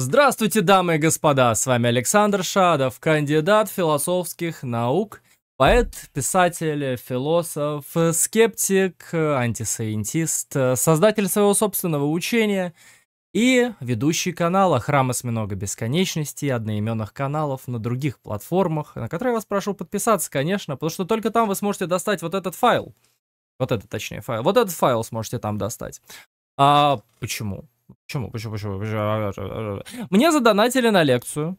Здравствуйте, дамы и господа, с вами Александр Шадов, кандидат философских наук, поэт, писатель, философ, скептик, антисаентист, создатель своего собственного учения и ведущий канала «Храм осьминога бесконечности» и одноименных каналов на других платформах, на которые я вас прошу подписаться, конечно, потому что только там вы сможете достать вот этот файл. Вот этот, точнее, файл. Вот этот файл сможете там достать. А почему? Почему? Почему? Почему? Почему? Мне задонатили на лекцию,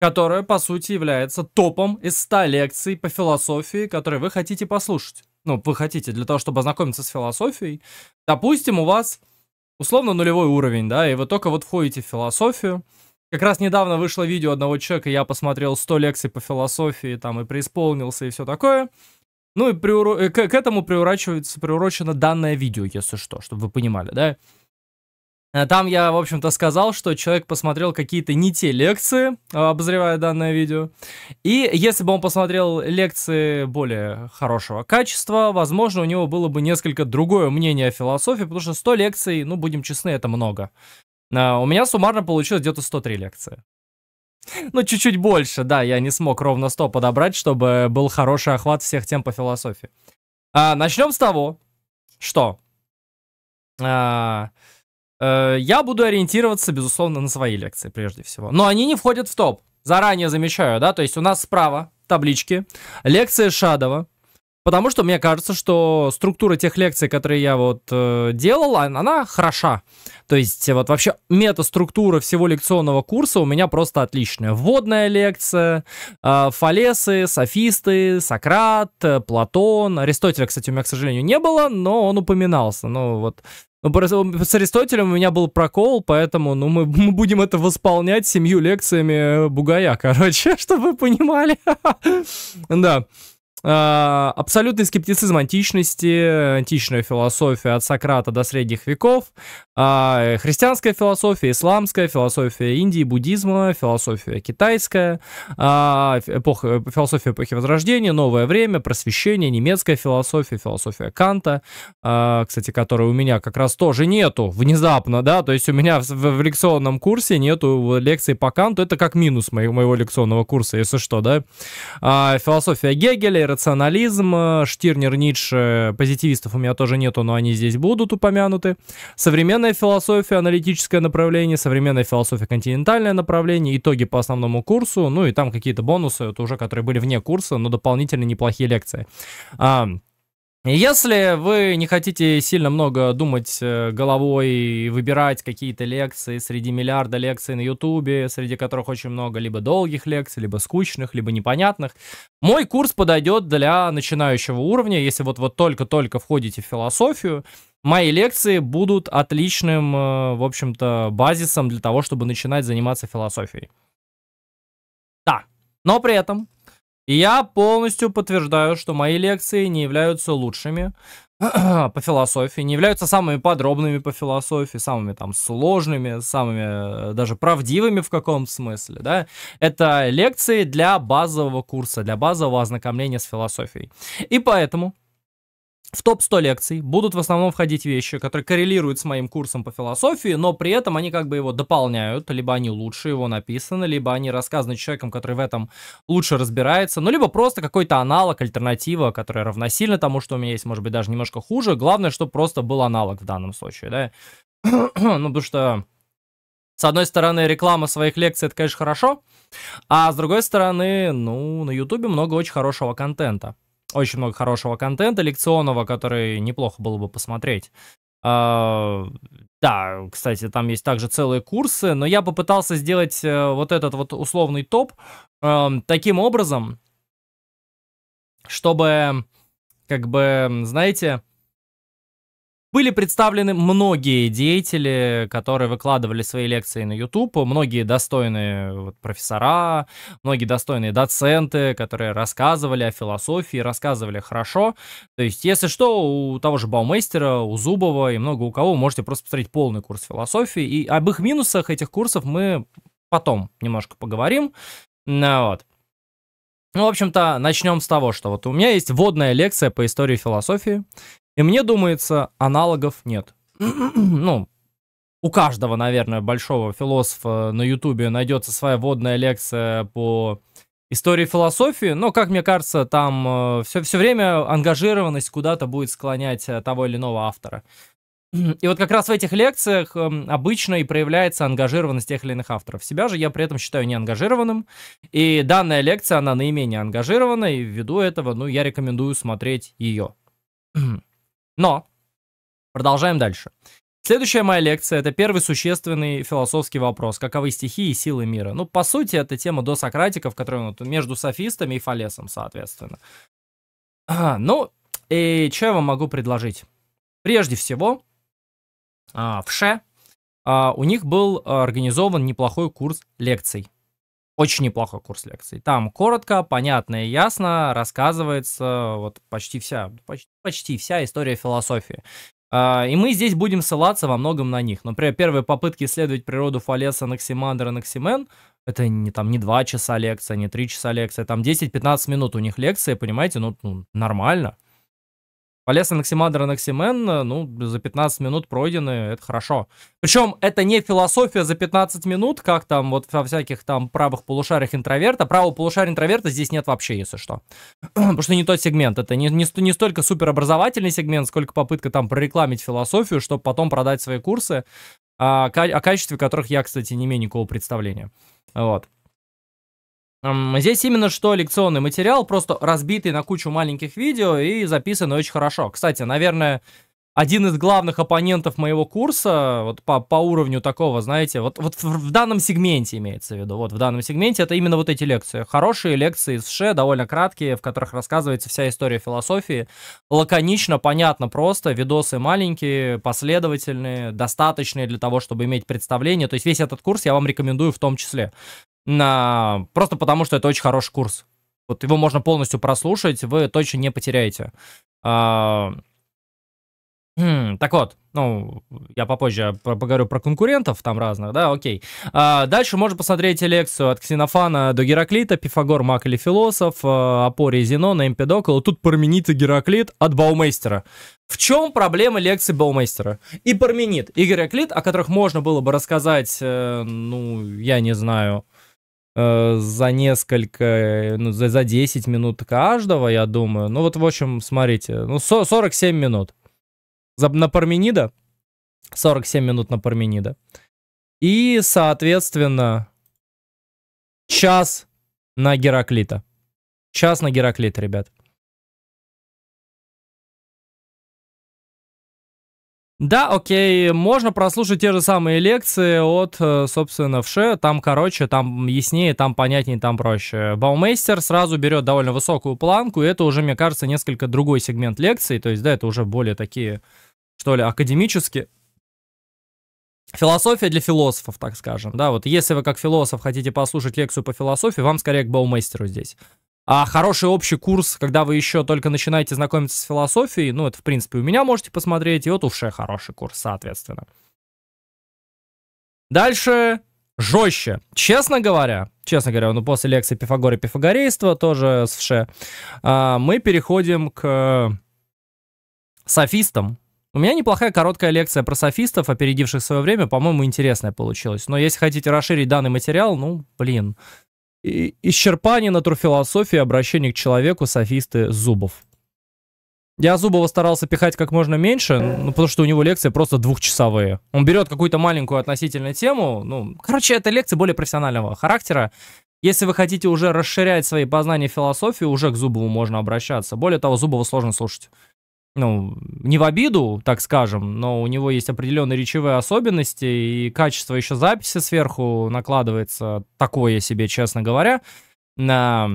которая, по сути, является топом из 100 лекций по философии, которые вы хотите послушать. Ну, вы хотите, для того, чтобы ознакомиться с философией. Допустим, у вас условно нулевой уровень, да, и вы только вот входите в философию. Как раз недавно вышло видео одного человека, я посмотрел 100 лекций по философии, там, и преисполнился, и все такое. Ну, и приуро... Э, к, к этому приурочивается, приурочено данное видео, если что, чтобы вы понимали, да. Э, там я, в общем-то, сказал, что человек посмотрел какие-то не те лекции, э, обозревая данное видео. И если бы он посмотрел лекции более хорошего качества, возможно, у него было бы несколько другое мнение о философии, потому что 100 лекций, ну, будем честны, это много. Э, у меня суммарно получилось где-то 103 лекции. Ну, чуть-чуть больше, да, я не смог ровно 100 подобрать, чтобы был хороший охват всех тем по философии. А, начнем с того, что... А, Э, я буду ориентироваться, безусловно, на свои лекции прежде всего. Но они не входят в топ. Заранее замечаю, да, то есть у нас справа таблички, лекции Шадова, потому что мне кажется, что структура тех лекций, которые я вот э, делал, она, она хороша. То есть вот вообще мета-структура всего лекционного курса у меня просто отличная. Вводная лекция, э, фалесы, софисты, Сократ, э, Платон. Аристотеля, кстати, у меня, к сожалению, не было, но он упоминался. Ну вот ну, с Аристотелем у меня был прокол, поэтому ну, мы, мы будем это восполнять семью лекциями э, Бугая, короче, чтобы вы понимали. Да. А, абсолютный скептицизм античности, античная философия от Сократа до средних веков, а, христианская философия, исламская философия Индии, буддизма, философия китайская, а, эпоха, философия эпохи Возрождения, новое время, просвещение, немецкая философия, философия Канта, кстати, которой у меня как раз тоже нету внезапно, да, то есть у меня в, в лекционном курсе нету лекции по Канту, это как минус моего, моего лекционного курса, если что, да, философия Гегеля, рационализм, э, Штирнер, Ницше, позитивистов у меня тоже нету, но они здесь будут упомянуты. Современная философия, аналитическое направление, современная философия, континентальное направление, итоги по основному курсу, ну и там какие-то бонусы, это уже которые были вне курса, но дополнительно неплохие лекции. А, если вы не хотите сильно много думать э, головой и выбирать какие-то лекции среди миллиарда лекций на Ютубе, среди которых очень много либо долгих лекций, либо скучных, либо непонятных, мой курс подойдет для начинающего уровня, если вот вот только-только входите в философию, мои лекции будут отличным, э, в общем-то, базисом для того, чтобы начинать заниматься философией. Да, но при этом я полностью подтверждаю, что мои лекции не являются лучшими по философии, не являются самыми подробными по философии, самыми там сложными, самыми э, даже правдивыми в каком смысле, да. Это лекции для базового курса, для базового ознакомления с философией. И поэтому в топ-100 лекций будут в основном входить вещи, которые коррелируют с моим курсом по философии, но при этом они как бы его дополняют, либо они лучше его написаны, либо они рассказаны человеком, который в этом лучше разбирается, ну, либо просто какой-то аналог, альтернатива, которая равносильна тому, что у меня есть, может быть, даже немножко хуже. Главное, чтобы просто был аналог в данном случае, да. ну, потому что с одной стороны, реклама своих лекций, это, конечно, хорошо, а с другой стороны, ну, на Ютубе много очень хорошего контента. Очень много хорошего контента лекционного, который неплохо было бы посмотреть. А, да, кстати, там есть также целые курсы, но я попытался сделать э, вот этот вот условный топ uh, таким образом, чтобы, как бы, знаете, были представлены многие деятели, которые выкладывали свои лекции на YouTube, многие достойные вот, профессора, многие достойные доценты, которые рассказывали о философии, рассказывали хорошо. То есть, если что, у того же Баумейстера, у Зубова и много у кого можете просто посмотреть полный курс философии. И об их минусах этих курсов мы потом немножко поговорим. Ну, вот. Ну, в общем-то, начнем с того, что вот у меня есть вводная лекция по истории философии. И мне думается, аналогов нет. ну, у каждого, наверное, большого философа на Ютубе найдется своя водная лекция по истории философии, но, как мне кажется, там все, э, все время ангажированность куда-то будет склонять э, того или иного автора. И вот как раз в этих лекциях эм, обычно и проявляется ангажированность тех или иных авторов. Себя же я при этом считаю неангажированным. И данная лекция, она наименее ангажирована, и ввиду этого, ну, я рекомендую смотреть ее. Но продолжаем дальше. Следующая моя лекция – это первый существенный философский вопрос. Каковы стихии и силы мира? Ну, по сути, это тема до сократиков, которая вот между софистами и фалесом, соответственно. ну, и что я вам могу предложить? Прежде всего, а, в Ше а, у них был а, организован неплохой курс лекций. Очень неплохой курс лекций. Там коротко, понятно и ясно рассказывается вот почти вся, почти, почти вся история философии. А, и мы здесь будем ссылаться во многом на них. Например, первые попытки исследовать природу Фалеса, Наксимандра, Наксимен это не, там, не 2 часа лекция, не 3 часа лекция, там 10-15 минут у них лекция, понимаете, ну, ну нормально. Полез Анаксимандр и Анаксимен, ну, за 15 минут пройдены, это хорошо. Причем это не философия за 15 минут, как там вот во всяких там правых полушариях интроверта. Правого полушария интроверта здесь нет вообще, если что. Потому что не тот сегмент. Это не, не, не столько суперобразовательный сегмент, сколько попытка там прорекламить философию, чтобы потом продать свои курсы, о, а, о качестве которых я, кстати, не имею никакого представления. Вот. Здесь именно что лекционный материал, просто разбитый на кучу маленьких видео и записанный очень хорошо. Кстати, наверное, один из главных оппонентов моего курса, вот по, по уровню такого, знаете, вот, вот в, в данном сегменте имеется в виду, вот в данном сегменте это именно вот эти лекции. Хорошие лекции из Ше, довольно краткие, в которых рассказывается вся история философии. Лаконично, понятно просто, видосы маленькие, последовательные, достаточные для того, чтобы иметь представление. То есть весь этот курс я вам рекомендую в том числе. На... Просто потому, что это очень хороший курс. Вот его можно полностью прослушать, вы точно не потеряете. А... Хм, так вот, ну, я попозже поговорю про конкурентов там разных, да, окей. А, дальше можно посмотреть лекцию от Ксенофана до Гераклита, Пифагор, Мак или Философ, а, о и Зенона, Эмпедокл, тут Парменит и Гераклит от Баумейстера. В чем проблема лекции Баумейстера? И Парменит, и Гераклит, о которых можно было бы рассказать, э, ну, я не знаю, Э, за несколько, ну, за, за 10 минут каждого, я думаю. Ну, вот, в общем, смотрите, ну, со, 47 минут за, на Парменида, 47 минут на Парменида. И, соответственно, час на Гераклита. Час на Гераклит, ребят. Да, окей, можно прослушать те же самые лекции от, э, собственно, в Ше, там короче, там яснее, там понятнее, там проще. Баумейстер сразу берет довольно высокую планку, и это уже, мне кажется, несколько другой сегмент лекций, то есть, да, это уже более такие, что ли, академические. Философия для философов, так скажем, да, вот если вы как философ хотите послушать лекцию по философии, вам скорее к Баумейстеру здесь. А хороший общий курс, когда вы еще только начинаете знакомиться с философией, ну, это, в принципе, у меня можете посмотреть, и вот у хороший курс, соответственно. Дальше жестче. Честно говоря, честно говоря, ну, после лекции Пифагора и Пифагорейства, тоже с Вше, а, мы переходим к софистам. У меня неплохая короткая лекция про софистов, опередивших свое время, по-моему, интересная получилась. Но если хотите расширить данный материал, ну, блин, исчерпание натурфилософии обращение к человеку софисты Зубов. Я Зубова старался пихать как можно меньше, ну, потому что у него лекции просто двухчасовые. Он берет какую-то маленькую относительно тему, ну, короче, это лекции более профессионального характера. Если вы хотите уже расширять свои познания философии, уже к Зубову можно обращаться. Более того, Зубова сложно слушать ну, не в обиду, так скажем, но у него есть определенные речевые особенности, и качество еще записи сверху накладывается, такое себе, честно говоря. На...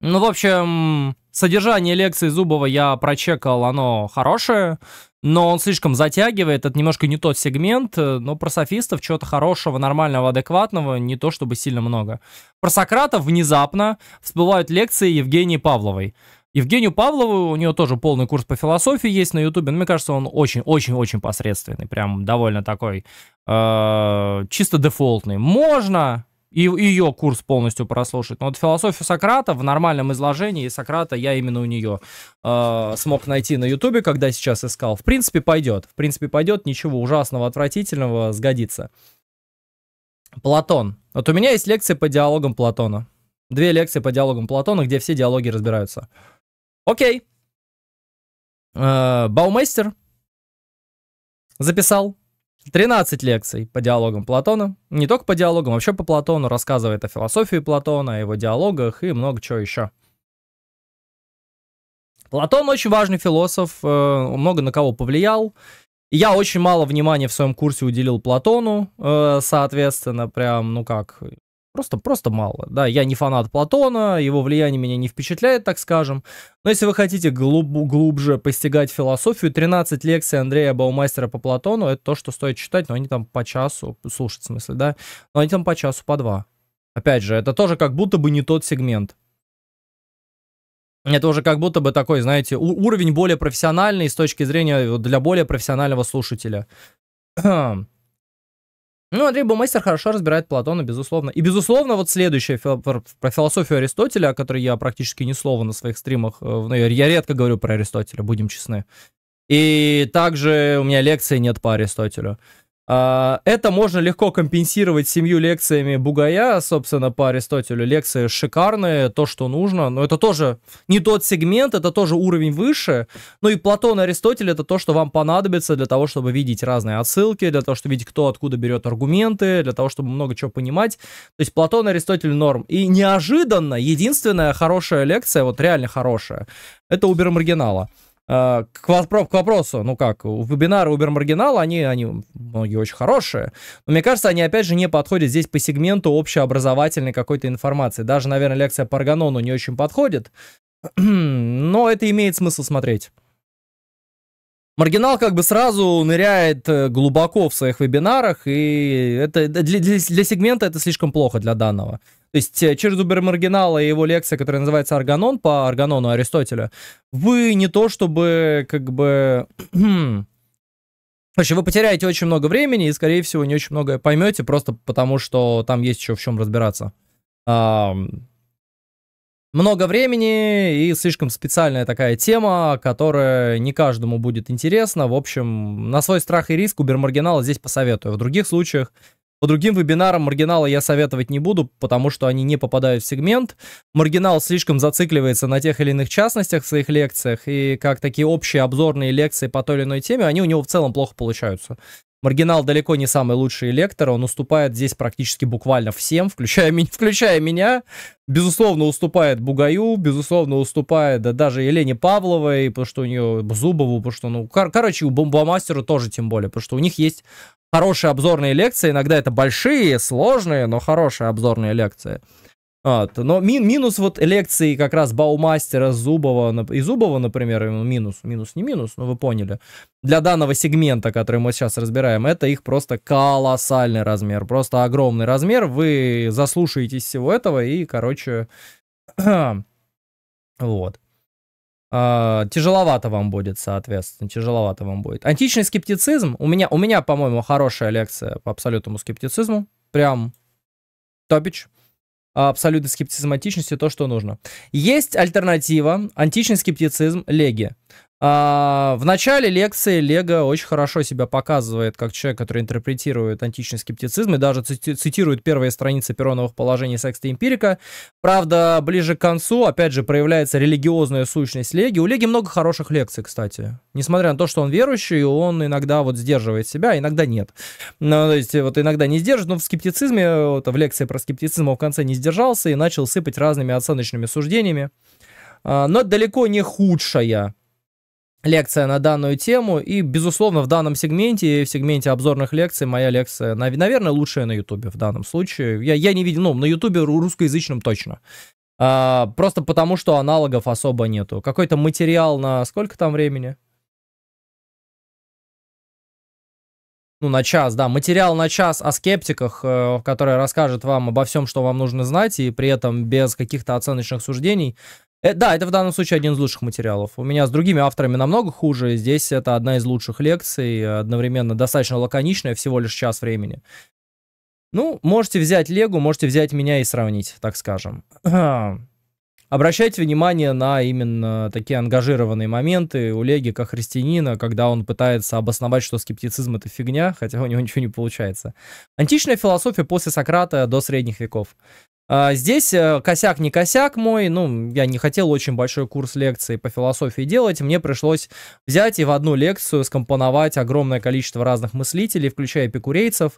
Ну, в общем, содержание лекции Зубова я прочекал, оно хорошее, но он слишком затягивает, это немножко не тот сегмент, но про софистов чего-то хорошего, нормального, адекватного не то чтобы сильно много. Про Сократа внезапно всплывают лекции Евгении Павловой – Евгению Павлову, у нее тоже полный курс по философии есть на Ютубе, но мне кажется, он очень-очень-очень посредственный, прям довольно такой э, чисто дефолтный. Можно и ее курс полностью прослушать, но вот философию Сократа в нормальном изложении Сократа я именно у нее э, смог найти на Ютубе, когда сейчас искал. В принципе, пойдет, в принципе, пойдет, ничего ужасного, отвратительного, сгодится. Платон. Вот у меня есть лекции по диалогам Платона. Две лекции по диалогам Платона, где все диалоги разбираются. Окей. Э, Баумейстер записал 13 лекций по диалогам Платона. Не только по диалогам, вообще по Платону. Рассказывает о философии Платона, о его диалогах и много чего еще. Платон очень важный философ, э, много на кого повлиял. Я очень мало внимания в своем курсе уделил Платону, э, соответственно, прям, ну как, Просто, просто мало. Да, я не фанат Платона, его влияние меня не впечатляет, так скажем. Но если вы хотите глуб, глубже постигать философию, 13 лекций Андрея Баумастера по Платону, это то, что стоит читать, но они там по часу, слушать в смысле, да, но они там по часу, по два. Опять же, это тоже как будто бы не тот сегмент. Это уже как будто бы такой, знаете, уровень более профессиональный с точки зрения для более профессионального слушателя. Ну, Андрей Бумейстер хорошо разбирает Платона, безусловно. И, безусловно, вот следующая про философию Аристотеля, о которой я практически ни слова на своих стримах. Ну, я редко говорю про Аристотеля, будем честны. И также у меня лекции нет по Аристотелю. А, это можно легко компенсировать семью лекциями Бугая, собственно, по Аристотелю. Лекции шикарные, то, что нужно, но это тоже не тот сегмент, это тоже уровень выше. Ну и Платон и Аристотель это то, что вам понадобится для того, чтобы видеть разные отсылки, для того, чтобы видеть, кто откуда берет аргументы, для того, чтобы много чего понимать. То есть Платон и Аристотель норм. И неожиданно единственная хорошая лекция, вот реально хорошая, это Убер Маргинала. А, к, к вопросу, ну как, вебинары Uber Marginal, они, они многие очень хорошие, но мне кажется, они опять же не подходят здесь по сегменту общеобразовательной какой-то информации. Даже, наверное, лекция по органону не очень подходит, но это имеет смысл смотреть. Маргинал как бы сразу ныряет э, глубоко в своих вебинарах, и это для, для, для сегмента это слишком плохо для данного. То есть э, через Убермаргинала и его лекция, которая называется «Арганон» по Арганону Аристотеля, вы не то чтобы как бы... В общем, вы потеряете очень много времени и, скорее всего, не очень многое поймете, просто потому что там есть еще в чем разбираться. много времени и слишком специальная такая тема, которая не каждому будет интересна. В общем, на свой страх и риск Убермаргинала здесь посоветую. В других случаях по другим вебинарам маргинала я советовать не буду, потому что они не попадают в сегмент. Маргинал слишком зацикливается на тех или иных частностях в своих лекциях, и как такие общие обзорные лекции по той или иной теме, они у него в целом плохо получаются. Маргинал далеко не самый лучший электор, он уступает здесь практически буквально всем, включая, включая меня. Безусловно, уступает Бугаю, безусловно, уступает да, даже Елене Павловой, потому что у нее Зубову, потому что, ну, кор короче, у Бомбомастеру тоже тем более, потому что у них есть хорошие обзорные лекции, иногда это большие, сложные, но хорошие обзорные лекции. Вот. Но мин, минус вот лекции как раз Баумастера, Зубова и Зубова, например, минус, минус не минус, но вы поняли. Для данного сегмента, который мы сейчас разбираем, это их просто колоссальный размер, просто огромный размер. Вы заслушаетесь всего этого и, короче, вот. А, тяжеловато вам будет, соответственно, тяжеловато вам будет. Античный скептицизм. У меня, у меня, по-моему, хорошая лекция по абсолютному скептицизму. Прям топич абсолютной скептицизматичностью то, что нужно. Есть альтернатива, античный скептицизм, леги. А, в начале лекции Лего очень хорошо себя показывает как человек, который интерпретирует античный скептицизм и даже цитирует первые страницы пероновых положений Секста Эмпирика. Правда, ближе к концу, опять же, проявляется религиозная сущность Леги. У Леги много хороших лекций, кстати. Несмотря на то, что он верующий, он иногда вот сдерживает себя, а иногда нет. Ну, то есть вот иногда не сдержит, но в скептицизме, вот, в лекции про скептицизм он в конце не сдержался и начал сыпать разными оценочными суждениями. А, но далеко не худшая лекция на данную тему. И, безусловно, в данном сегменте, в сегменте обзорных лекций, моя лекция, наверное, лучшая на Ютубе в данном случае. Я, я не видел, ну, на Ютубе русскоязычном точно. А, просто потому, что аналогов особо нету. Какой-то материал на сколько там времени? ну, на час, да, материал на час о скептиках, э, который расскажет вам обо всем, что вам нужно знать, и при этом без каких-то оценочных суждений, Э, да, это в данном случае один из лучших материалов. У меня с другими авторами намного хуже. Здесь это одна из лучших лекций, э, одновременно достаточно лаконичная, всего лишь час времени. Ну, можете взять Легу, можете взять меня и сравнить, так скажем. Обращайте внимание на именно такие ангажированные моменты у Леги как христианина, когда он пытается обосновать, что скептицизм — это фигня, хотя у него ничего не получается. Античная философия после Сократа до средних веков. А, здесь э, косяк не косяк мой, ну, я не хотел очень большой курс лекций по философии делать, мне пришлось взять и в одну лекцию скомпоновать огромное количество разных мыслителей, включая эпикурейцев,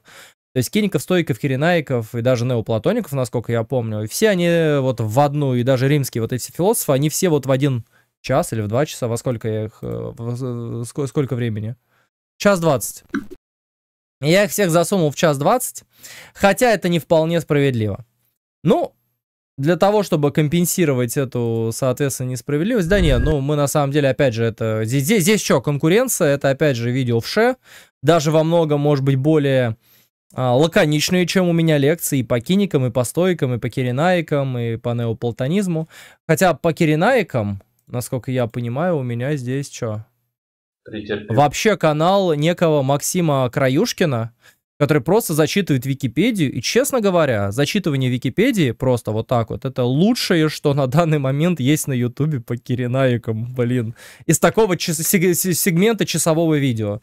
то есть киников, стойков, киренаиков и даже неоплатоников, насколько я помню, и все они вот в одну, и даже римские вот эти философы, они все вот в один час или в два часа, во сколько я их, э, э, сколько времени? Час двадцать. Я их всех засунул в час двадцать, хотя это не вполне справедливо. Ну, для того, чтобы компенсировать эту, соответственно, несправедливость. Да нет, ну мы на самом деле, опять же, это... Здесь, здесь, здесь что, конкуренция, это, опять же, видео в ше. Даже во многом, может быть, более а, лаконичные, чем у меня лекции и по киникам, и по стойкам и по киренаикам, и по неоплатонизму. Хотя по киренаикам, насколько я понимаю, у меня здесь что? Вообще канал некого Максима Краюшкина, который просто зачитывает Википедию. И, честно говоря, зачитывание Википедии просто вот так вот, это лучшее, что на данный момент есть на Ютубе по Киринаикам, блин. Из такого сегмента часового видео.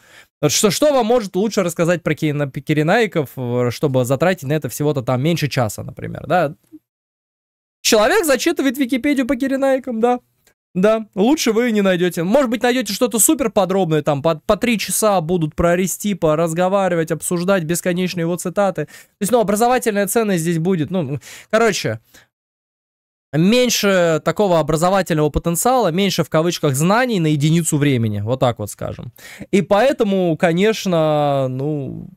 Что, что вам может лучше рассказать про Киринаиков, э, чтобы затратить на это всего-то там меньше часа, например, да? Человек зачитывает Википедию по Киринаикам, да? Да, лучше вы не найдете. Может быть, найдете что-то супер подробное, там по, по три часа будут про Аристипа разговаривать, обсуждать бесконечные его цитаты. То есть, ну, образовательная ценность здесь будет. Ну, короче, меньше такого образовательного потенциала, меньше в кавычках знаний на единицу времени, вот так вот скажем. И поэтому, конечно, ну,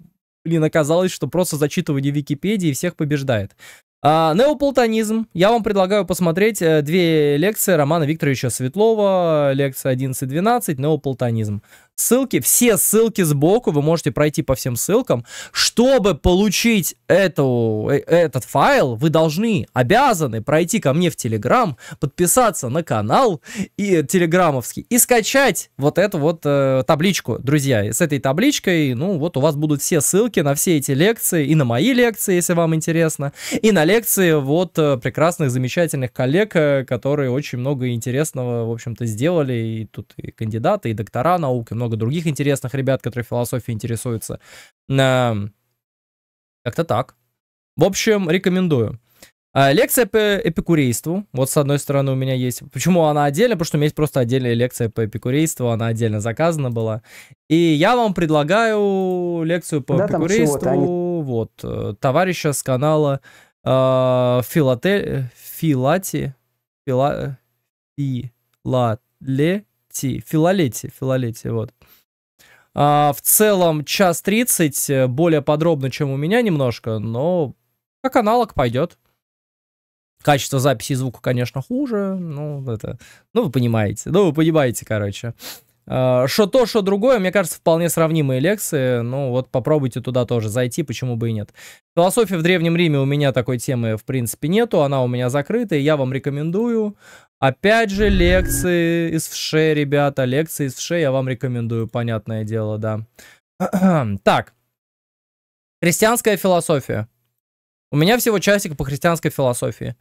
блин, оказалось, что просто зачитывание Википедии всех побеждает. А, неоплатонизм. Я вам предлагаю посмотреть э, две лекции Романа Викторовича Светлова, лекция 11-12, неоплатонизм ссылки, все ссылки сбоку, вы можете пройти по всем ссылкам. Чтобы получить эту, э, этот файл, вы должны, обязаны пройти ко мне в Телеграм, подписаться на канал и э, телеграмовский и скачать вот эту вот э, табличку, друзья. И с этой табличкой, ну вот у вас будут все ссылки на все эти лекции и на мои лекции, если вам интересно, и на лекции вот э, прекрасных, замечательных коллег, которые очень много интересного, в общем-то, сделали. И тут и кандидаты, и доктора наук, и много много других интересных ребят, которые философией интересуются. Как-то так. В общем, рекомендую. А, лекция по эпикурейству. Вот с одной стороны у меня есть. Почему она отдельно? Потому что у меня есть просто отдельная лекция по эпикурейству. Она отдельно заказана была. И я вам предлагаю лекцию по да, эпикурейству. Они... А вот. Э, товарища с канала э, Филате... Филати... Фила... Филатле Филолетий, Филолетий, Филолетий, вот. А, в целом час 30, э, более подробно, чем у меня немножко, но как аналог пойдет. Качество записи и звука, конечно, хуже, ну, это, ну, вы понимаете, ну, вы понимаете, короче. Что а, то, что другое, мне кажется, вполне сравнимые лекции. Ну вот попробуйте туда тоже зайти, почему бы и нет. Философия в Древнем Риме у меня такой темы в принципе нету, она у меня закрыта, и я вам рекомендую. Опять же, лекции из вше, ребята. Лекции из вше я вам рекомендую, понятное дело, да. так. Христианская философия. У меня всего часик по христианской философии.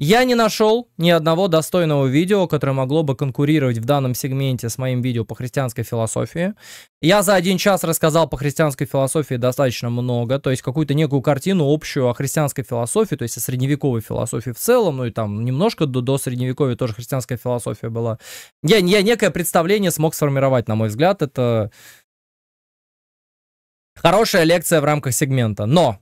Я не нашел ни одного достойного видео, которое могло бы конкурировать в данном сегменте с моим видео по христианской философии. Я за один час рассказал по христианской философии достаточно много, то есть какую-то некую картину общую о христианской философии, то есть о средневековой философии в целом, ну и там немножко до, до средневековья тоже христианская философия была. Я, я некое представление смог сформировать, на мой взгляд, это хорошая лекция в рамках сегмента. Но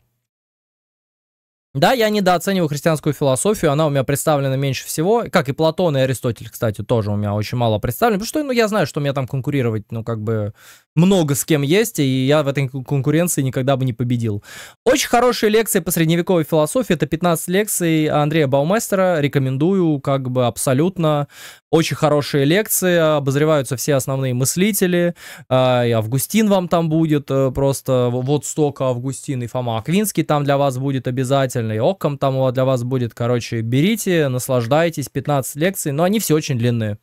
да, я недооцениваю христианскую философию, она у меня представлена меньше всего, как и Платон и Аристотель, кстати, тоже у меня очень мало представлено, потому что ну, я знаю, что у меня там конкурировать, ну, как бы, много с кем есть, и я в этой конкуренции никогда бы не победил. Очень хорошие лекции по средневековой философии, это 15 лекций Андрея Бауместера, рекомендую, как бы, абсолютно. Очень хорошие лекции, обозреваются все основные мыслители. Э, и Августин вам там будет э, просто, вот столько Августин и Фома Аквинский там для вас будет обязательно, и Окком там для вас будет. Короче, берите, наслаждайтесь, 15 лекций, но они все очень длинные.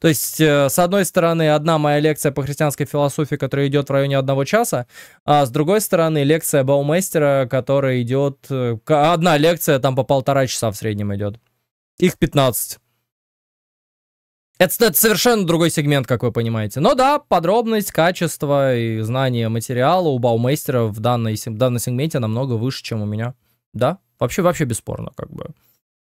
То есть, э, с одной стороны, одна моя лекция по христианской философии, которая идет в районе одного часа, а с другой стороны, лекция Баумейстера, которая идет... Э, одна лекция там по полтора часа в среднем идет. Их 15. Это, это совершенно другой сегмент, как вы понимаете. Но да, подробность, качество и знание материала у Баумейстера в, данной, в данном сегменте намного выше, чем у меня. Да, вообще, вообще бесспорно, как бы.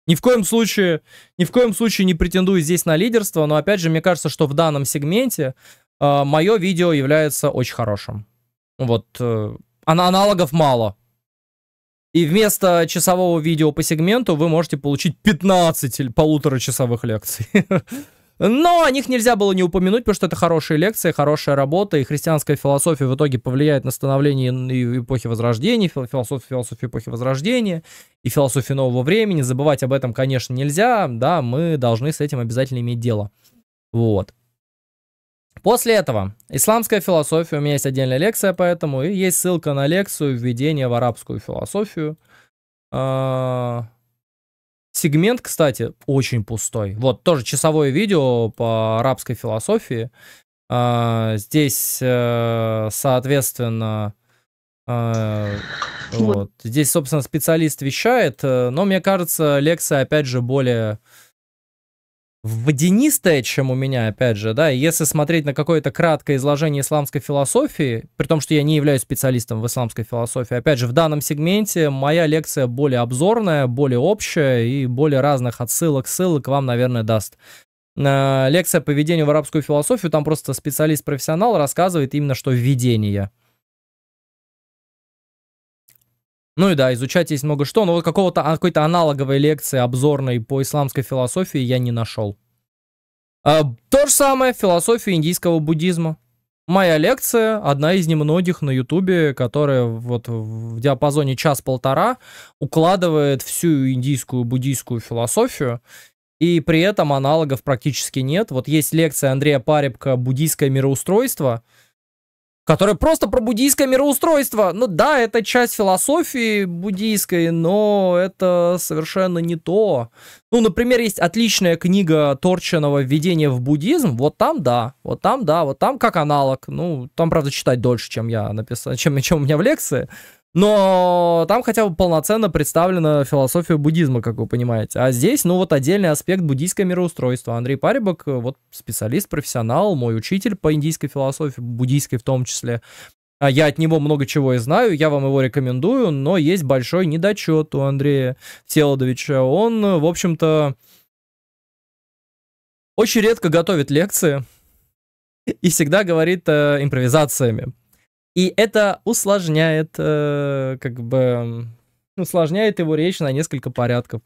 Ни в коем случае, ни в коем случае не претендую здесь на лидерство, но опять же, мне кажется, что в данном сегменте э, а, мое видео является очень хорошим. Вот, э, аналогов мало. И вместо часового видео по сегменту вы можете получить 15 или полуторачасовых лекций. Но о них нельзя было не упомянуть, потому что это хорошие лекции, хорошая работа, и христианская философия в итоге повлияет на становление эпохи Возрождения, философия, философия эпохи Возрождения и философия нового времени. Забывать об этом, конечно, нельзя, да, мы должны с этим обязательно иметь дело. Вот. После этого, исламская философия, у меня есть отдельная лекция по этому, и есть ссылка на лекцию «Введение в арабскую философию». А, Сегмент, кстати, очень пустой. Вот, тоже часовое видео по арабской философии. А, здесь, э, соответственно, э, вот. Здесь, собственно, специалист вещает, э, но, мне кажется, лекция, опять же, более водянистая, чем у меня, опять же, да, если смотреть на какое-то краткое изложение исламской философии, при том, что я не являюсь специалистом в исламской философии, опять же, в данном сегменте моя лекция более обзорная, более общая и более разных отсылок, ссылок вам, наверное, даст. Э, лекция по введению в арабскую философию, там просто специалист-профессионал рассказывает именно, что введение – Ну и да, изучать есть много что, но вот какого-то а, какой-то аналоговой лекции обзорной по исламской философии я не нашел. А, то же самое философия индийского буддизма. Моя лекция одна из немногих на Ютубе, которая вот в диапазоне час-полтора укладывает всю индийскую буддийскую философию, и при этом аналогов практически нет. Вот есть лекция Андрея Паребка «Буддийское мироустройство», которая просто про буддийское мироустройство. Ну да, это часть философии буддийской, но это совершенно не то. Ну, например, есть отличная книга Торченова «Введение в буддизм». Вот там да, вот там да, вот там как аналог. Ну, там, правда, читать дольше, чем я написал, чем, чем у меня в лекции. Но там хотя бы полноценно представлена философия буддизма, как вы понимаете. А здесь, ну вот отдельный аспект буддийского мироустройства. Андрей Парибок, э, вот специалист, профессионал, мой учитель по индийской философии, буддийской в том числе. А я от него много чего и знаю, я вам его рекомендую, но есть большой недочет у Андрея Селодовича. Он, э, в общем-то, очень редко готовит лекции и всегда говорит э, импровизациями. И это усложняет, э, как бы, усложняет его речь на несколько порядков.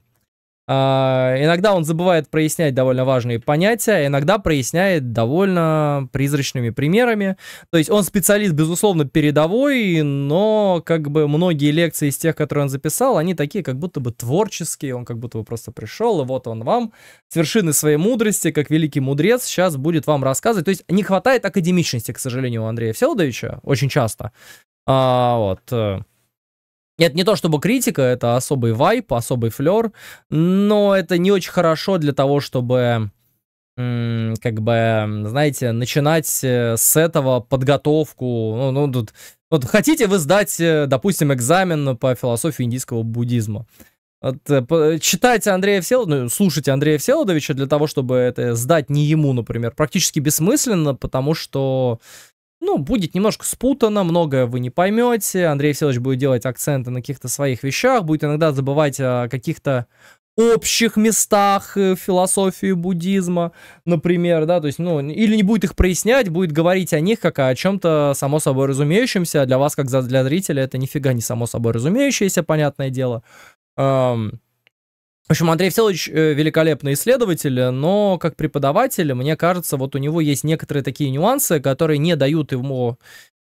А, иногда он забывает прояснять довольно важные понятия, иногда проясняет довольно призрачными примерами. То есть он специалист, безусловно, передовой, но как бы многие лекции из тех, которые он записал, они такие как будто бы творческие, он как будто бы просто пришел, и вот он вам с вершины своей мудрости, как великий мудрец, сейчас будет вам рассказывать. То есть не хватает академичности, к сожалению, у Андрея Всеволодовича очень часто. А, вот. Э. Нет, не то чтобы критика, это особый вайп, особый флер, но это не очень хорошо для того, чтобы как бы, знаете, начинать э, с этого подготовку. Ну, ну, тут, вот хотите вы сдать, э, допустим, экзамен по философии индийского буддизма. Вот, э, читайте Андрея Всеволодовича, ну, слушайте Андрея Всеволодовича для того, чтобы это сдать не ему, например, практически бессмысленно, потому что ну, будет немножко спутано, многое вы не поймете. Андрей Всеволодович будет делать акценты на каких-то своих вещах, будет иногда забывать о каких-то общих местах э, философии буддизма, например, да, то есть, ну, или не будет их прояснять, будет говорить о них как о чем-то само собой разумеющемся, а для вас, как для зрителя, это нифига не само собой разумеющееся, понятное дело. Эм, в общем, Андрей Всеволодович э, великолепный исследователь, но как преподаватель, мне кажется, вот у него есть некоторые такие нюансы, которые не дают ему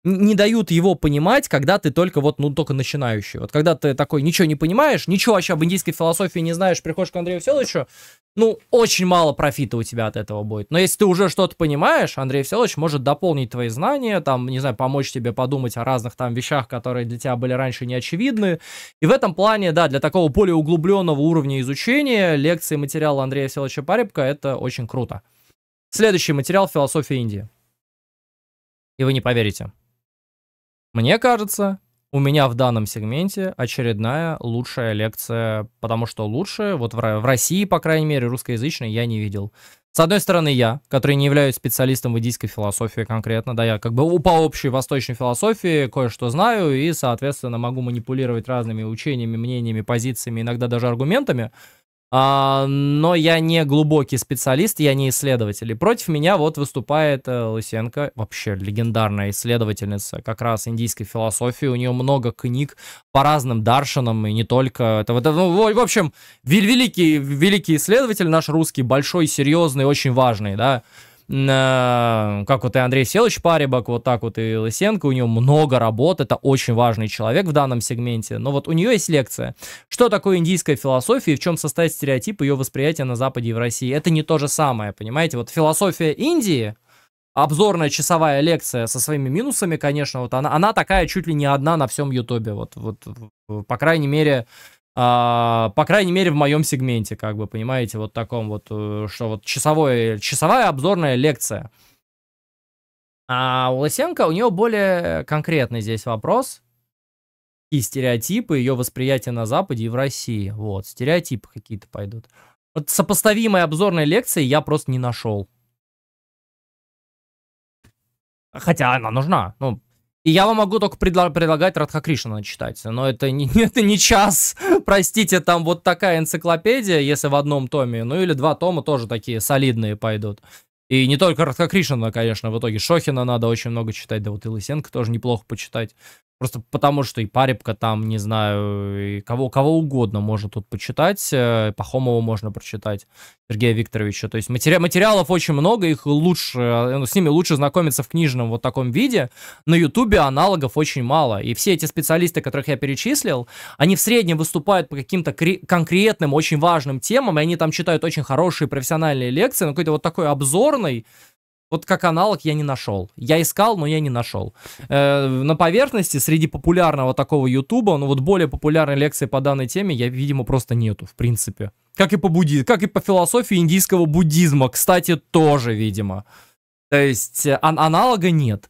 не дают его понимать, когда ты только вот, ну, только начинающий. Вот когда ты такой ничего не понимаешь, ничего вообще об индийской философии не знаешь, приходишь к Андрею Всеволодовичу, ну, очень мало профита у тебя от этого будет. Но если ты уже что-то понимаешь, Андрей Всеволодович может дополнить твои знания, там, не знаю, помочь тебе подумать о разных там вещах, которые для тебя были раньше неочевидны. И в этом плане, да, для такого более углубленного уровня изучения лекции материала материалы Андрея Всеволодовича Паребка это очень круто. Следующий материал «Философия Индии». И вы не поверите. Мне кажется, у меня в данном сегменте очередная лучшая лекция, потому что лучше, вот в, в России, по крайней мере, русскоязычной я не видел. С одной стороны, я, который не являюсь специалистом в идийской философии конкретно, да, я как бы по общей восточной философии кое-что знаю и, соответственно, могу манипулировать разными учениями, мнениями, позициями, иногда даже аргументами, а, но я не глубокий специалист, я не исследователь. И против меня вот выступает э, Лысенко, вообще легендарная исследовательница как раз индийской философии. У нее много книг по разным даршинам и не только. Это, это, ну, в общем, великий, великий исследователь наш русский, большой, серьезный, очень важный, да как вот и Андрей Селыч Парибак, вот так вот и Лысенко, у него много работ, это очень важный человек в данном сегменте, но вот у нее есть лекция. Что такое индийская философия и в чем состоит стереотип ее восприятия на Западе и в России? Это не то же самое, понимаете? Вот философия Индии, обзорная часовая лекция со своими минусами, конечно, вот она, она такая чуть ли не одна на всем Ютубе, вот, вот, по крайней мере, а, по крайней мере, в моем сегменте, как бы, понимаете, вот таком вот, э, что вот часовой, часовая обзорная лекция. А у Лысенко, у нее более конкретный здесь вопрос. И стереотипы, ее восприятие на Западе и в России. Вот, стереотипы какие-то пойдут. Вот сопоставимой обзорной лекции я просто не нашел. Хотя она нужна. Ну, и я вам могу только предла- предлагать Радха Кришна читать, но это не, это не час, простите, там вот такая энциклопедия, если в одном томе, ну или два тома тоже такие солидные пойдут. И не только Радха Кришна, конечно, в итоге Шохина надо очень много читать, да вот и Лысенко тоже неплохо почитать. Просто потому, что и парибка там, не знаю, и кого, кого угодно можно тут почитать. Э, Пахомова можно прочитать, Сергея Викторовича. То есть матери- материалов очень много, их лучше, э, ну, с ними лучше знакомиться в книжном вот таком виде. На Ютубе аналогов очень мало. И все эти специалисты, которых я перечислил, они в среднем выступают по каким-то конкретным, очень важным темам, и они там читают очень хорошие профессиональные лекции, но какой-то вот такой обзорный вот как аналог я не нашел. Я искал, но я не нашел. Э, на поверхности среди популярного такого Ютуба, ну вот более популярной лекции по данной теме я, видимо, просто нету, в принципе. Как и по будди... как и по философии индийского буддизма, кстати, тоже, видимо. То есть э, ан- аналога нет.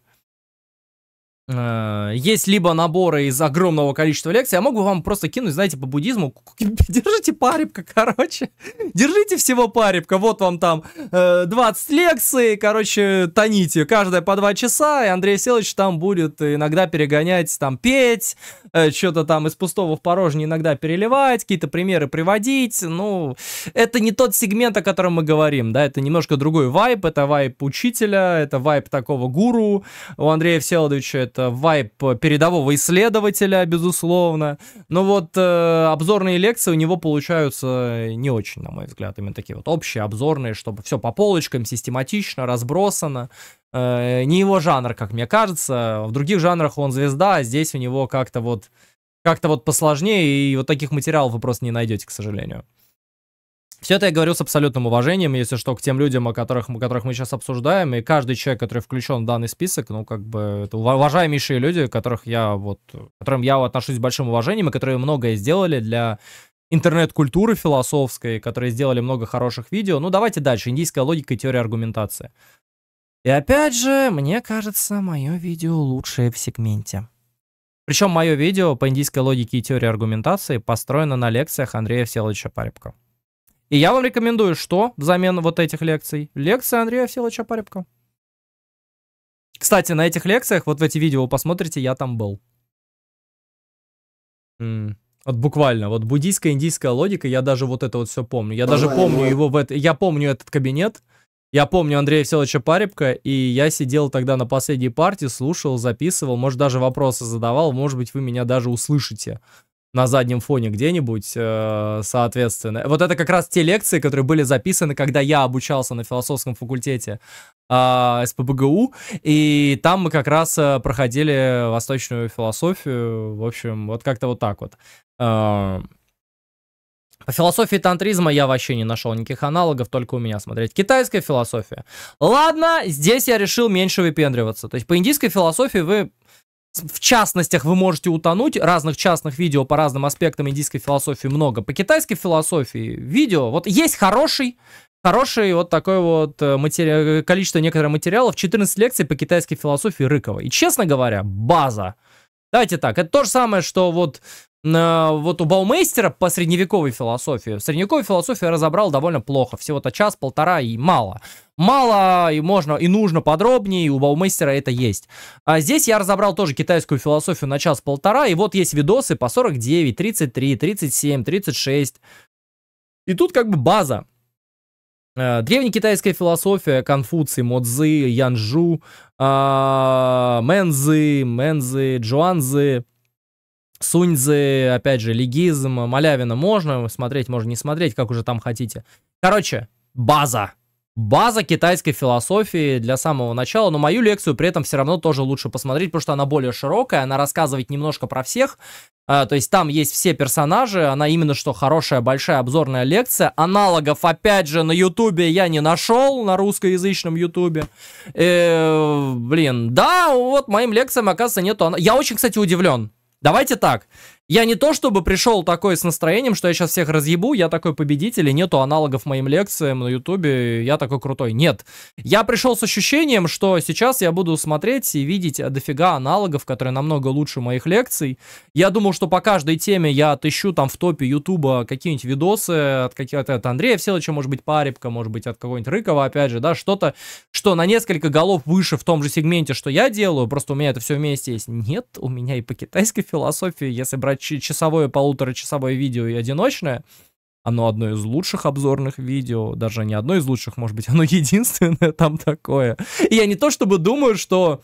Э, есть либо наборы из огромного количества лекций, я могу вам просто кинуть, знаете, по буддизму, держите парибка, короче, держите всего парибка. вот вам там э, 20 лекций, короче, тоните, каждая по 2 часа, и Андрей Селович там будет иногда перегонять, там, петь, э, что-то там из пустого в порожнее иногда переливать, какие-то примеры приводить, ну, это не тот сегмент, о котором мы говорим, да, это немножко другой вайп, это вайп учителя, это вайп такого гуру, у Андрея Всеволодовича это вайп э, передового исследователя, безусловно. Но вот э, обзорные лекции у него получаются э, не очень, на мой взгляд, именно такие вот общие, обзорные, чтобы все по полочкам, систематично, разбросано. Э, не его жанр, как мне кажется. В других жанрах он звезда, а здесь у него как-то вот как-то вот посложнее, и вот таких материалов вы просто не найдете, к сожалению. Все это я говорю с абсолютным уважением, если что, к тем людям, о которых, о которых мы сейчас обсуждаем, и каждый человек, который включен в данный список, ну, как бы, это уважаемейшие люди, которых я вот, которым я отношусь с большим уважением, и которые многое сделали для интернет-культуры философской, которые сделали много хороших видео. Ну, давайте дальше. Индийская логика и теория аргументации. И опять же, мне кажется, мое видео лучшее в сегменте. Причем мое видео по индийской логике и теории аргументации построено на лекциях Андрея Всеволодовича Паребкова. И я вам рекомендую, что взамен вот этих лекций? Лекция Андрея Всеволодовича Паребка. Кстати, на этих лекциях, вот в эти видео вы посмотрите, я там был. М вот буквально, вот буддийская, индийская логика, я даже вот это вот все помню. Я даже помню его в этот, я помню этот кабинет, я помню Андрея Всеволодовича Паребка, и я сидел тогда на последней партии, слушал, записывал, может, даже вопросы задавал, может быть, вы меня даже услышите на заднем фоне где-нибудь, э, соответственно. Вот это как раз те лекции, которые были записаны, когда я обучался на философском факультете а, СПБГУ, и там мы как раз э, проходили восточную философию, в общем, вот как-то вот так вот. Э, по философии тантризма я вообще не нашел никаких аналогов, только у меня смотреть. Китайская философия. Ладно, здесь я решил меньше выпендриваться. То есть по индийской философии вы в частностях вы можете утонуть. Разных частных видео по разным аспектам индийской философии много. По китайской философии видео, вот есть хороший, хороший вот такой вот э, матери... Э, количество некоторых материалов, 14 лекций по китайской философии Рыкова. И, честно говоря, база. Давайте так, это то же самое, что вот вот у Баумейстера по средневековой философии. Средневековую философию я разобрал довольно плохо, всего-то час-полтора и мало. Мало и можно, и нужно подробнее, и у Баумейстера это есть. А здесь я разобрал тоже китайскую философию на час-полтора, и вот есть видосы по 49, 33, 37, 36. И тут как бы база. Э, древнекитайская философия, Конфуций, Модзы, Янжу, а, Мэнзы, Мэнзы, Джуанзы, Суньзы, опять же, легизм, Малявина можно смотреть, можно не смотреть, как уже там хотите. Короче, база. База китайской философии для самого начала, но мою лекцию при этом все равно тоже лучше посмотреть, потому что она более широкая, она рассказывает немножко про всех, а, то есть там есть все персонажи, она именно что хорошая большая обзорная лекция. Аналогов, опять же, на ютубе я не нашел, на русскоязычном ютубе. Э, блин, да, вот моим лекциям, оказывается, нету... Я очень, кстати, удивлен. Давайте так. Я не то чтобы пришел такой с настроением, что я сейчас всех разъебу, я такой победитель, и нету аналогов моим лекциям на ютубе, я такой крутой. Нет. Я пришел с ощущением, что сейчас я буду смотреть и видеть дофига аналогов, которые намного лучше моих лекций. Я думал, что по каждой теме я отыщу там в топе ютуба какие-нибудь видосы от, каких то от Андрея Всеволодовича, может быть, парибка, может быть, от кого нибудь Рыкова, опять же, да, что-то, что на несколько голов выше в том же сегменте, что я делаю, просто у меня это все вместе есть. Нет, у меня и по китайской философии, если брать часовое, полуторачасовое видео и одиночное, оно одно из лучших обзорных видео, даже не одно из лучших, может быть, оно единственное там такое. И я не то чтобы думаю, что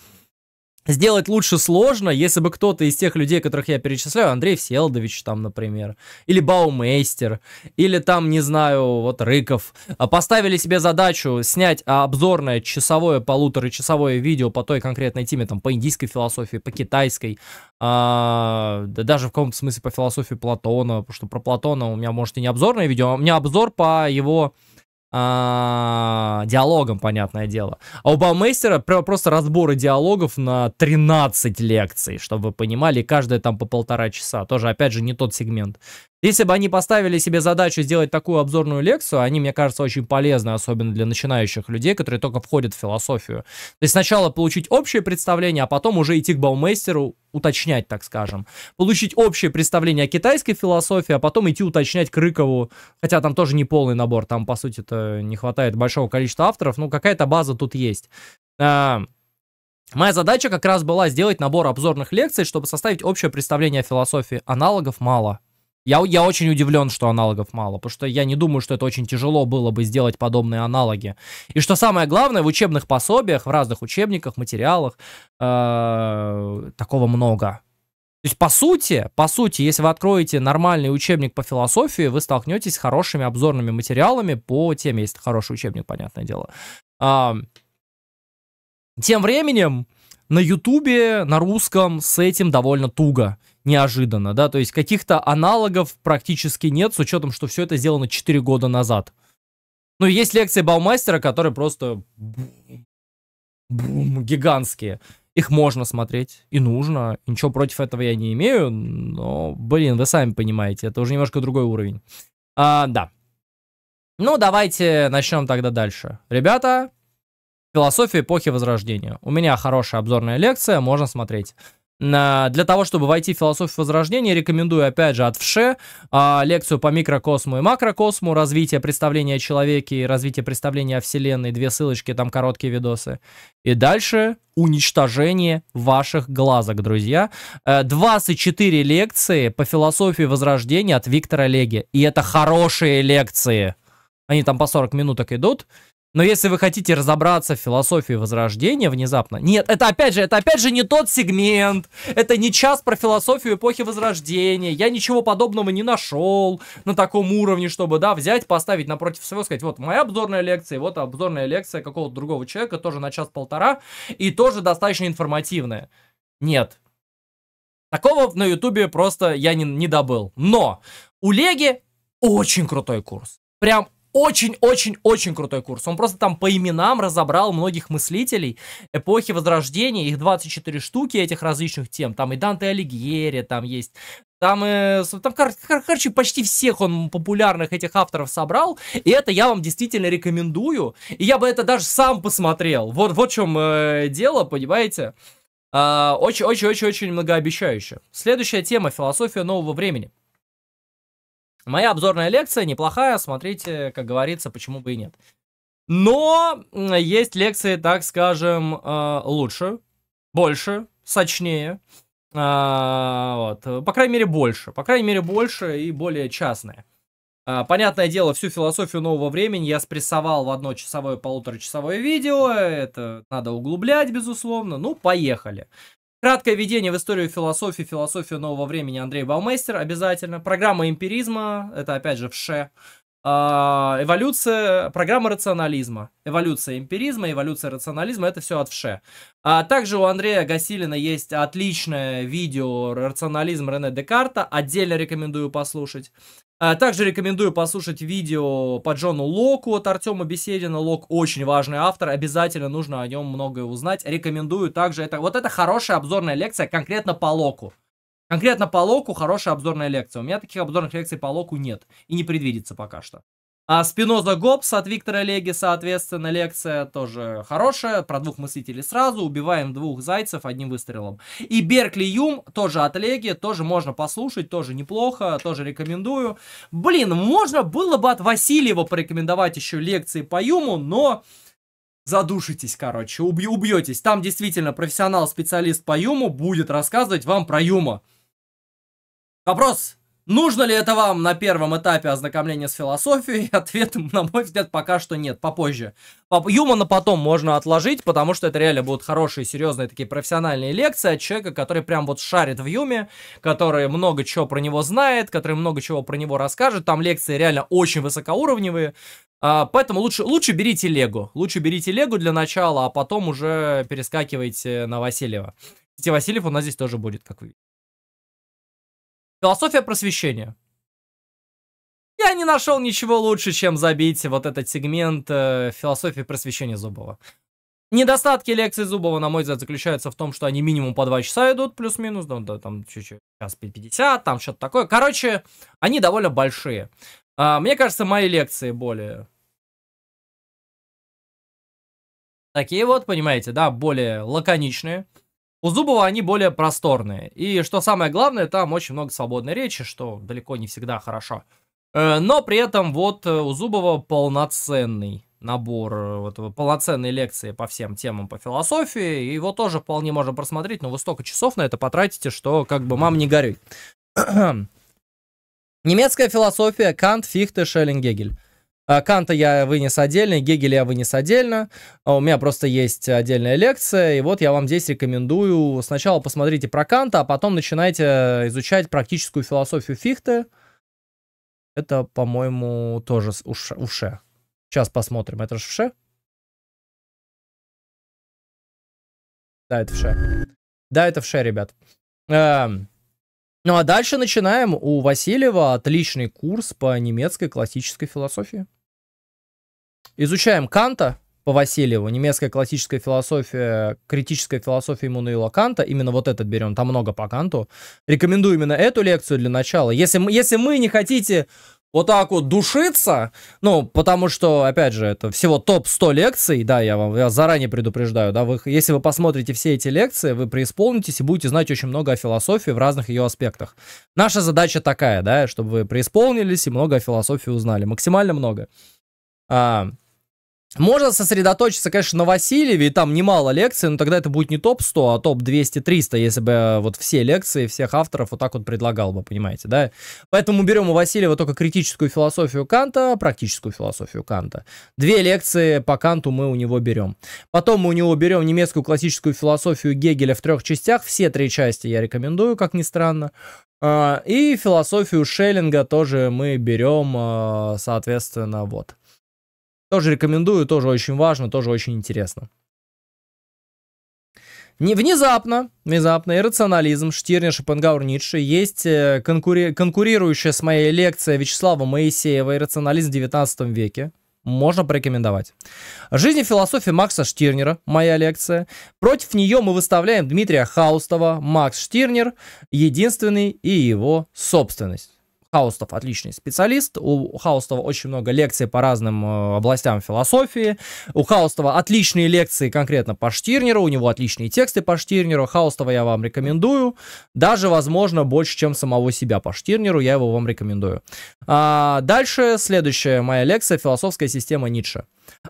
Сделать лучше сложно, если бы кто-то из тех людей, которых я перечисляю, Андрей Всеволодович там, например, или Баумейстер, или там, не знаю, вот Рыков, а, поставили себе задачу снять а, обзорное часовое, полуторачасовое видео по той конкретной теме, там, по индийской философии, по китайской, а, да даже в каком-то смысле по философии Платона, потому что про Платона у меня, может, и не обзорное видео, а у меня обзор по его а, диалогам, понятное дело. А у Баумейстера просто разборы диалогов на 13 лекций, чтобы вы понимали, каждая там по полтора часа. Тоже, опять же, не тот сегмент. Если бы они поставили себе задачу сделать такую обзорную лекцию, они, мне кажется, очень полезны, особенно для начинающих людей, которые только входят в философию. То есть сначала получить общее представление, а потом уже идти к баумейстеру, уточнять, так скажем. Получить общее представление о китайской философии, а потом идти уточнять Крыкову, хотя там тоже не полный набор, там, по сути-то, не хватает большого количества авторов, но ну, какая-то база тут есть. А, моя задача как раз была сделать набор обзорных лекций, чтобы составить общее представление о философии. Аналогов мало. Я, я очень удивлен, что аналогов мало, потому что я не думаю, что это очень тяжело было бы сделать подобные аналоги. И что самое главное, в учебных пособиях, в разных учебниках, материалах э, такого много. То есть, по сути, по сути, если вы откроете нормальный учебник по философии, вы столкнетесь с хорошими обзорными материалами по теме, если это хороший учебник, понятное дело. Э, тем временем, на Ютубе, на русском с этим довольно туго, неожиданно, да, то есть каких-то аналогов практически нет, с учетом, что все это сделано 4 года назад. Ну, есть лекции Баумастера, которые просто бум, гигантские. Их можно смотреть и нужно, ничего против этого я не имею, но, блин, вы сами понимаете, это уже немножко другой уровень. А, да. Ну, давайте начнем тогда дальше. Ребята, Философия эпохи Возрождения. У меня хорошая обзорная лекция, можно смотреть. Для того, чтобы войти в философию возрождения, рекомендую, опять же, от ВШЕ а, лекцию по микрокосму и макрокосму, развитие представления о человеке и развитие представления о Вселенной, две ссылочки, там короткие видосы. И дальше уничтожение ваших глазок, друзья. 24 э, лекции по философии возрождения от Виктора Леги. И это хорошие лекции. Они там по 40 минуток идут. Но если вы хотите разобраться в философии Возрождения внезапно... Нет, это опять же, это опять же не тот сегмент. Это не час про философию эпохи Возрождения. Я ничего подобного не нашел на таком уровне, чтобы, да, взять, поставить напротив своего, сказать, вот моя обзорная лекция, вот обзорная лекция какого-то другого человека, тоже на час-полтора, и тоже достаточно информативная. Нет. Такого на ютубе просто я не, не добыл. Но у Леги очень крутой курс. Прям очень-очень-очень крутой курс. Он просто там по именам разобрал многих мыслителей эпохи Возрождения, их 24 штуки этих различных тем. Там и Данте Алигьери, там есть там, э, там кор кор короче, почти всех он популярных этих авторов собрал, и это я вам действительно рекомендую, и я бы это даже сам посмотрел. Вот, вот в чем э, дело, понимаете? Очень-очень-очень-очень а, э, многообещающе. Следующая тема — философия нового времени. Моя обзорная лекция неплохая, смотрите, как говорится, почему бы и нет. Но есть лекции, так скажем, э, лучше, больше, сочнее. Э, вот. По крайней мере, больше. По крайней мере, больше и более частные. Э, понятное дело, всю философию нового времени я спрессовал в одно часовое полуторачасовое видео. Это надо углублять, безусловно. Ну, поехали. Краткое введение в историю философии, философию нового времени Андрей Баумейстер обязательно. Программа эмпиризма, это опять же в ше. А, эволюция, программа рационализма. Эволюция эмпиризма, эволюция рационализма, это все от Ше. А также у Андрея Гасилина есть отличное видео «Рационализм Рене Декарта», отдельно рекомендую послушать. А, также рекомендую послушать видео по Джону Локу от Артема Беседина. Лок очень важный автор, обязательно нужно о нем многое узнать. Рекомендую также это. Вот это хорошая обзорная лекция конкретно по Локу. Конкретно по Локу хорошая обзорная лекция. У меня таких обзорных лекций по Локу нет и не предвидится пока что. А Спиноза Гоббс от Виктора Леги, соответственно, лекция тоже хорошая, про двух мыслителей сразу, убиваем двух зайцев одним выстрелом. И Беркли Юм, тоже от Леги, тоже можно послушать, тоже неплохо, тоже рекомендую. Блин, можно было бы от Васильева порекомендовать еще лекции по Юму, но задушитесь, короче, убь убьетесь. Там действительно профессионал-специалист по Юму будет рассказывать вам про Юма. Вопрос Нужно ли это вам на первом этапе ознакомления с философией? Ответ, на мой взгляд, пока что нет, попозже. Юмана потом можно отложить, потому что это реально будут хорошие, серьезные такие профессиональные лекции от человека, который прям вот шарит в Юме, который много чего про него знает, который много чего про него расскажет. Там лекции реально очень высокоуровневые. А, поэтому лучше, лучше берите Лего. Лучше берите Лего для начала, а потом уже перескакивайте на Васильева. Кстати, Васильев у нас здесь тоже будет, как вы видите. Философия просвещения. Я не нашел ничего лучше, чем забить вот этот сегмент э, философии просвещения Зубова. Недостатки лекции Зубова, на мой взгляд, заключаются в том, что они минимум по 2 часа идут, плюс-минус, да, да, там чуть-чуть, час 50, там что-то такое. Короче, они довольно большие. А, мне кажется, мои лекции более... Такие вот, понимаете, да, более лаконичные. У Зубова они более просторные. И что самое главное, там очень много свободной речи, что далеко не всегда хорошо. Э, но при этом вот э, у Зубова полноценный набор, э, вот, полноценные лекции по всем темам по философии. Его тоже вполне можно просмотреть, но вы столько часов на это потратите, что как бы мам не горюй. Немецкая философия, Кант, Фихте, Шеллинг, Гегель. А, Канта я вынес отдельно, Гегеля я вынес отдельно. А, у меня просто есть отдельная лекция, и вот я вам здесь рекомендую сначала посмотрите про Канта, а потом начинайте изучать практическую философию Фихте. Это, по-моему, тоже уше. уше. Сейчас посмотрим. Это же вше? Да, это вше. Да, это вше, ребят. Эм. Ну а дальше начинаем. У Васильева отличный курс по немецкой классической философии. Изучаем Канта по Васильеву, немецкая классическая философия, критическая философия Иммануила Канта, именно вот этот берем, там много по Канту. Рекомендую именно эту лекцию для начала. Если, если мы не хотите вот так вот душиться, ну, потому что, опять же, это всего топ-100 лекций, да, я вам я заранее предупреждаю, да, вы, если вы посмотрите все эти лекции, вы преисполнитесь и будете знать очень много о философии в разных ее аспектах. Наша задача такая, да, чтобы вы преисполнились и много о философии узнали, максимально много. А, можно сосредоточиться, конечно, на Васильеве, и там немало лекций, но тогда это будет не топ-100, а топ-200-300, если бы э, вот все лекции всех авторов вот так вот предлагал бы, понимаете, да? Поэтому берем у Васильева только критическую философию Канта, практическую философию Канта. Две лекции по Канту мы у него берем. Потом мы у него берем немецкую классическую философию Гегеля в трех частях, все три части я рекомендую, как ни странно. А, и философию Шеллинга тоже мы берем, а, соответственно, вот. Тоже рекомендую, тоже очень важно, тоже очень интересно. Не внезапно, внезапно, иррационализм, Штирнер, Шопенгауэр, Ницше. Есть э, конкури... конкурирующая с моей лекцией Вячеслава Моисеева «Иррационализм в 19 веке». Можно порекомендовать. «Жизнь и философия Макса Штирнера» – моя лекция. Против нее мы выставляем Дмитрия Хаустова, Макс Штирнер, единственный и его собственность. Хаустов отличный специалист, у Хаустова очень много лекций по разным э, областям философии, у Хаустова отличные лекции конкретно по Штирнеру, у него отличные тексты по Штирнеру, Хаустова я вам рекомендую, даже, возможно, больше, чем самого себя по Штирнеру, я его вам рекомендую. А дальше следующая моя лекция «Философская система Ницше».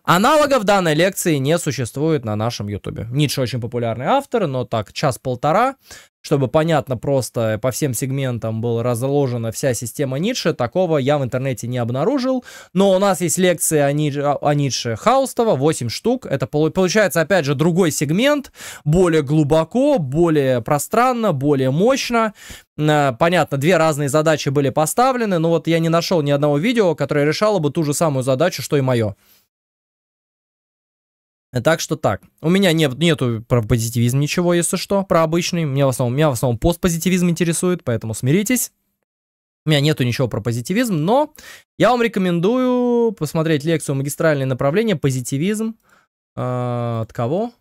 Аналогов данной лекции не существует на нашем ютубе. Ницше очень популярный автор, но так, час-полтора чтобы понятно просто по всем сегментам была разложена вся система Ницше, такого я в интернете не обнаружил, но у нас есть лекции о, Ни... о Ницше Хаустова, 8 штук, это получается опять же другой сегмент, более глубоко, более пространно, более мощно, э, Понятно, две разные задачи были поставлены, но вот я не нашел ни одного видео, которое решало бы ту же самую задачу, что и мое. Так что так. У меня нет, нету про позитивизм ничего, если что, про обычный. Меня в основном, меня в основном постпозитивизм интересует, поэтому смиритесь. У меня нету ничего про позитивизм, но я вам рекомендую посмотреть лекцию «Магистральное направление. Позитивизм». Э, от кого?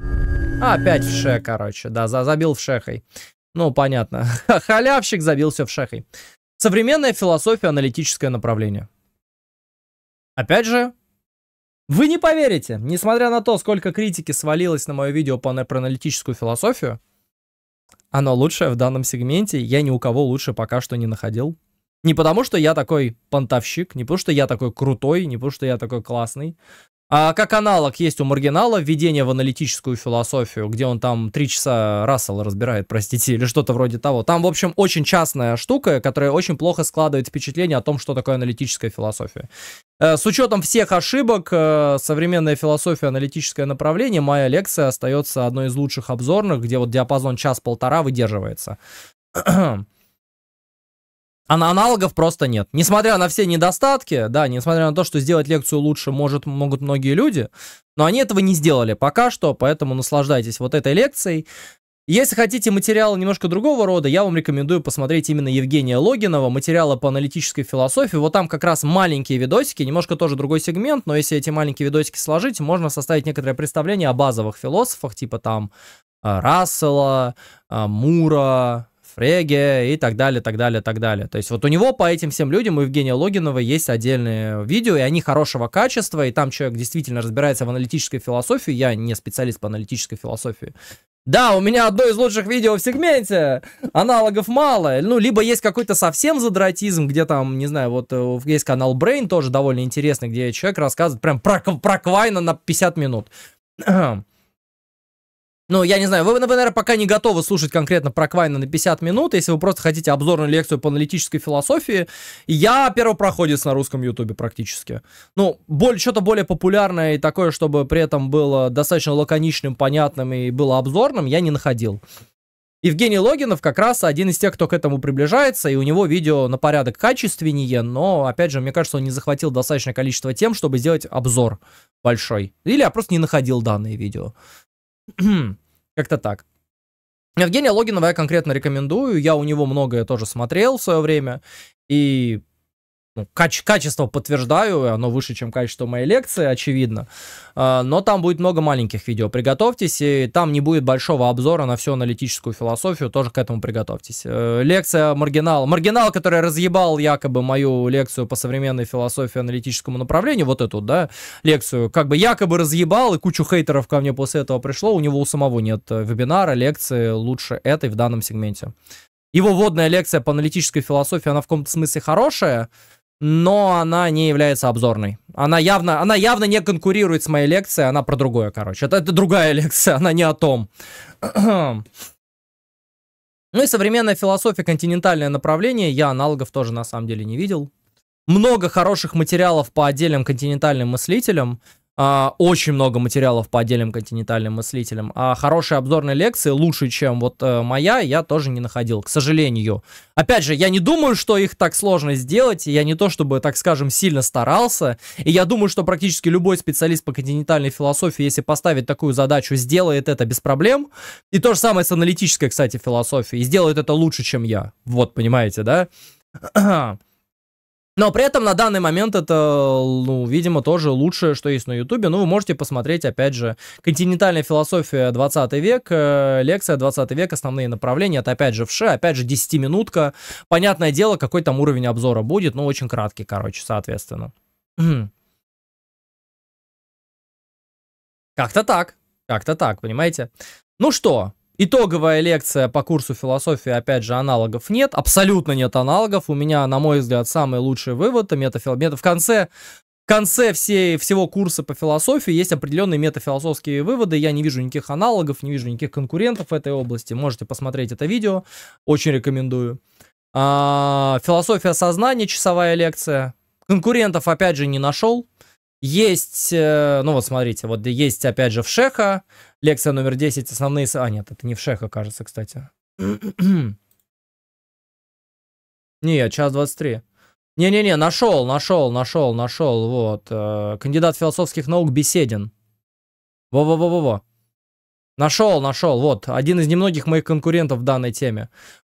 А, опять в ше, короче. Да, за, забил в шехой. Ну, понятно. Халявщик забил все в шехой. Современная философия, аналитическое направление. Опять же, вы не поверите, несмотря на то, сколько критики свалилось на мое видео по непроаналитическую философию, оно лучшее в данном сегменте, я ни у кого лучше пока что не находил. Не потому, что я такой понтовщик, не потому, что я такой крутой, не потому, что я такой классный, а как аналог есть у маргинала введение в аналитическую философию, где он там три часа Рассела разбирает, простите, или что-то вроде того. Там, в общем, очень частная штука, которая очень плохо складывает впечатление о том, что такое аналитическая философия. Э, с учетом всех ошибок, э, современная философия, аналитическое направление, моя лекция остается одной из лучших обзорных, где вот диапазон час-полтора выдерживается. А на аналогов просто нет. Несмотря на все недостатки, да, несмотря на то, что сделать лекцию лучше может, могут многие люди, но они этого не сделали пока что, поэтому наслаждайтесь вот этой лекцией. Если хотите материалы немножко другого рода, я вам рекомендую посмотреть именно Евгения Логинова, материалы по аналитической философии. Вот там как раз маленькие видосики, немножко тоже другой сегмент, но если эти маленькие видосики сложить, можно составить некоторое представление о базовых философах, типа там э, Рассела, э, Мура, Фреге и так далее, так далее, так далее. То есть вот у него по этим всем людям, у Евгения Логинова, есть отдельные видео, и они хорошего качества, и там человек действительно разбирается в аналитической философии, я не специалист по аналитической философии, да, у меня одно из лучших видео в сегменте. Аналогов мало. Ну, либо есть какой-то совсем задратизм, где там, не знаю, вот э, есть канал Brain тоже довольно интересный, где человек рассказывает прям про, про Квайна на 50 минут. Ну, я не знаю, вы, вы, наверное, пока не готовы слушать конкретно про Квайна на 50 минут, если вы просто хотите обзорную лекцию по аналитической философии. Я первопроходец на русском ютубе практически. Ну, боль, что-то более популярное и такое, чтобы при этом было достаточно лаконичным, понятным и было обзорным, я не находил. Евгений Логинов как раз один из тех, кто к этому приближается, и у него видео на порядок качественнее, но, опять же, мне кажется, он не захватил достаточное количество тем, чтобы сделать обзор большой. Или я просто не находил данные видео. Как-то так. Евгения Логинова я конкретно рекомендую. Я у него многое тоже смотрел в свое время. И ну, каче качество подтверждаю, оно выше, чем качество моей лекции, очевидно. А, но там будет много маленьких видео, приготовьтесь, и там не будет большого обзора на всю аналитическую философию, тоже к этому приготовьтесь. Э, лекция «Маргинал». Маргинал, который разъебал якобы мою лекцию по современной философии аналитическому направлению, вот эту, да, лекцию, как бы якобы разъебал, и кучу хейтеров ко мне после этого пришло, у него у самого нет э, вебинара, лекции лучше этой в данном сегменте. Его вводная лекция по аналитической философии, она в каком-то смысле хорошая, но она не является обзорной. Она явно, она явно не конкурирует с моей лекцией, она про другое, короче. Это, это другая лекция, она не о том. ну и современная философия, континентальное направление, я аналогов тоже на самом деле не видел. Много хороших материалов по отдельным континентальным мыслителям, а, очень много материалов по отдельным континентальным мыслителям. А хорошие обзорные лекции, лучше, чем вот э, моя, я тоже не находил, к сожалению. Опять же, я не думаю, что их так сложно сделать, я не то чтобы, так скажем, сильно старался, и я думаю, что практически любой специалист по континентальной философии, если поставить такую задачу, сделает это без проблем. И то же самое с аналитической, кстати, философией, и сделает это лучше, чем я. Вот, понимаете, да? Но при этом на данный момент это, ну, видимо, тоже лучшее, что есть на Ютубе. Ну, вы можете посмотреть, опять же, «Континентальная философия 20 век», э, лекция 20 век, основные направления. Это, опять же, вш, опять же, 10-минутка. Понятное дело, какой там уровень обзора будет, но ну, очень краткий, короче, соответственно. Как-то так, как-то так, понимаете? Ну что, Итоговая лекция по курсу философии, опять же, аналогов нет, абсолютно нет аналогов. У меня, на мой взгляд, самый лучший вывод метафил... мета... в конце в конце всей, всего курса по философии есть определенные метафилософские выводы. Я не вижу никаких аналогов, не вижу никаких конкурентов в этой области. Можете посмотреть это видео, очень рекомендую. А, философия сознания, часовая лекция. Конкурентов, опять же, не нашел. Есть, э, ну вот смотрите, вот есть опять же в Шеха, лекция номер 10, основные... А нет, это не в Шеха, кажется, кстати. Нет, час 23. Не-не-не, нашел, нашел, нашел, нашел, вот. Э, кандидат философских наук Беседин. Во-во-во-во-во. Нашел, нашел, вот. Один из немногих моих конкурентов в данной теме.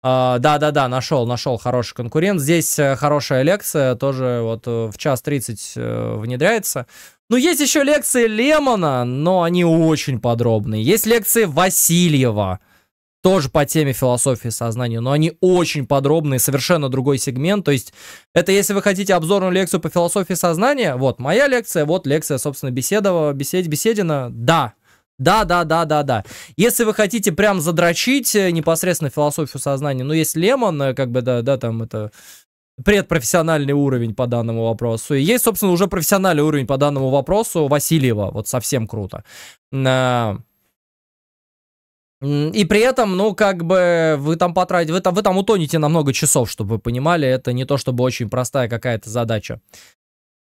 А, да-да-да, э, нашел, нашел хороший конкурент. Здесь э, хорошая лекция, тоже вот э, в час 30 э, внедряется. Ну, есть еще лекции Лемона, но они очень подробные. Есть лекции Васильева, тоже по теме философии сознания, но они очень подробные, совершенно другой сегмент. То есть, это если вы хотите обзорную лекцию по философии сознания, вот моя лекция, вот лекция, собственно, Беседова, бесед, Беседина, да, да, да, да, да, да. Если вы хотите прям задрочить э, непосредственно философию сознания, ну, есть Лемон, э, как бы, да, да, там это предпрофессиональный уровень по данному вопросу. И есть, собственно, уже профессиональный уровень по данному вопросу Васильева. Вот совсем круто. А, и при этом, ну, как бы, вы там потратите, вы там, вы там утонете на много часов, чтобы вы понимали, это не то чтобы очень простая какая-то задача.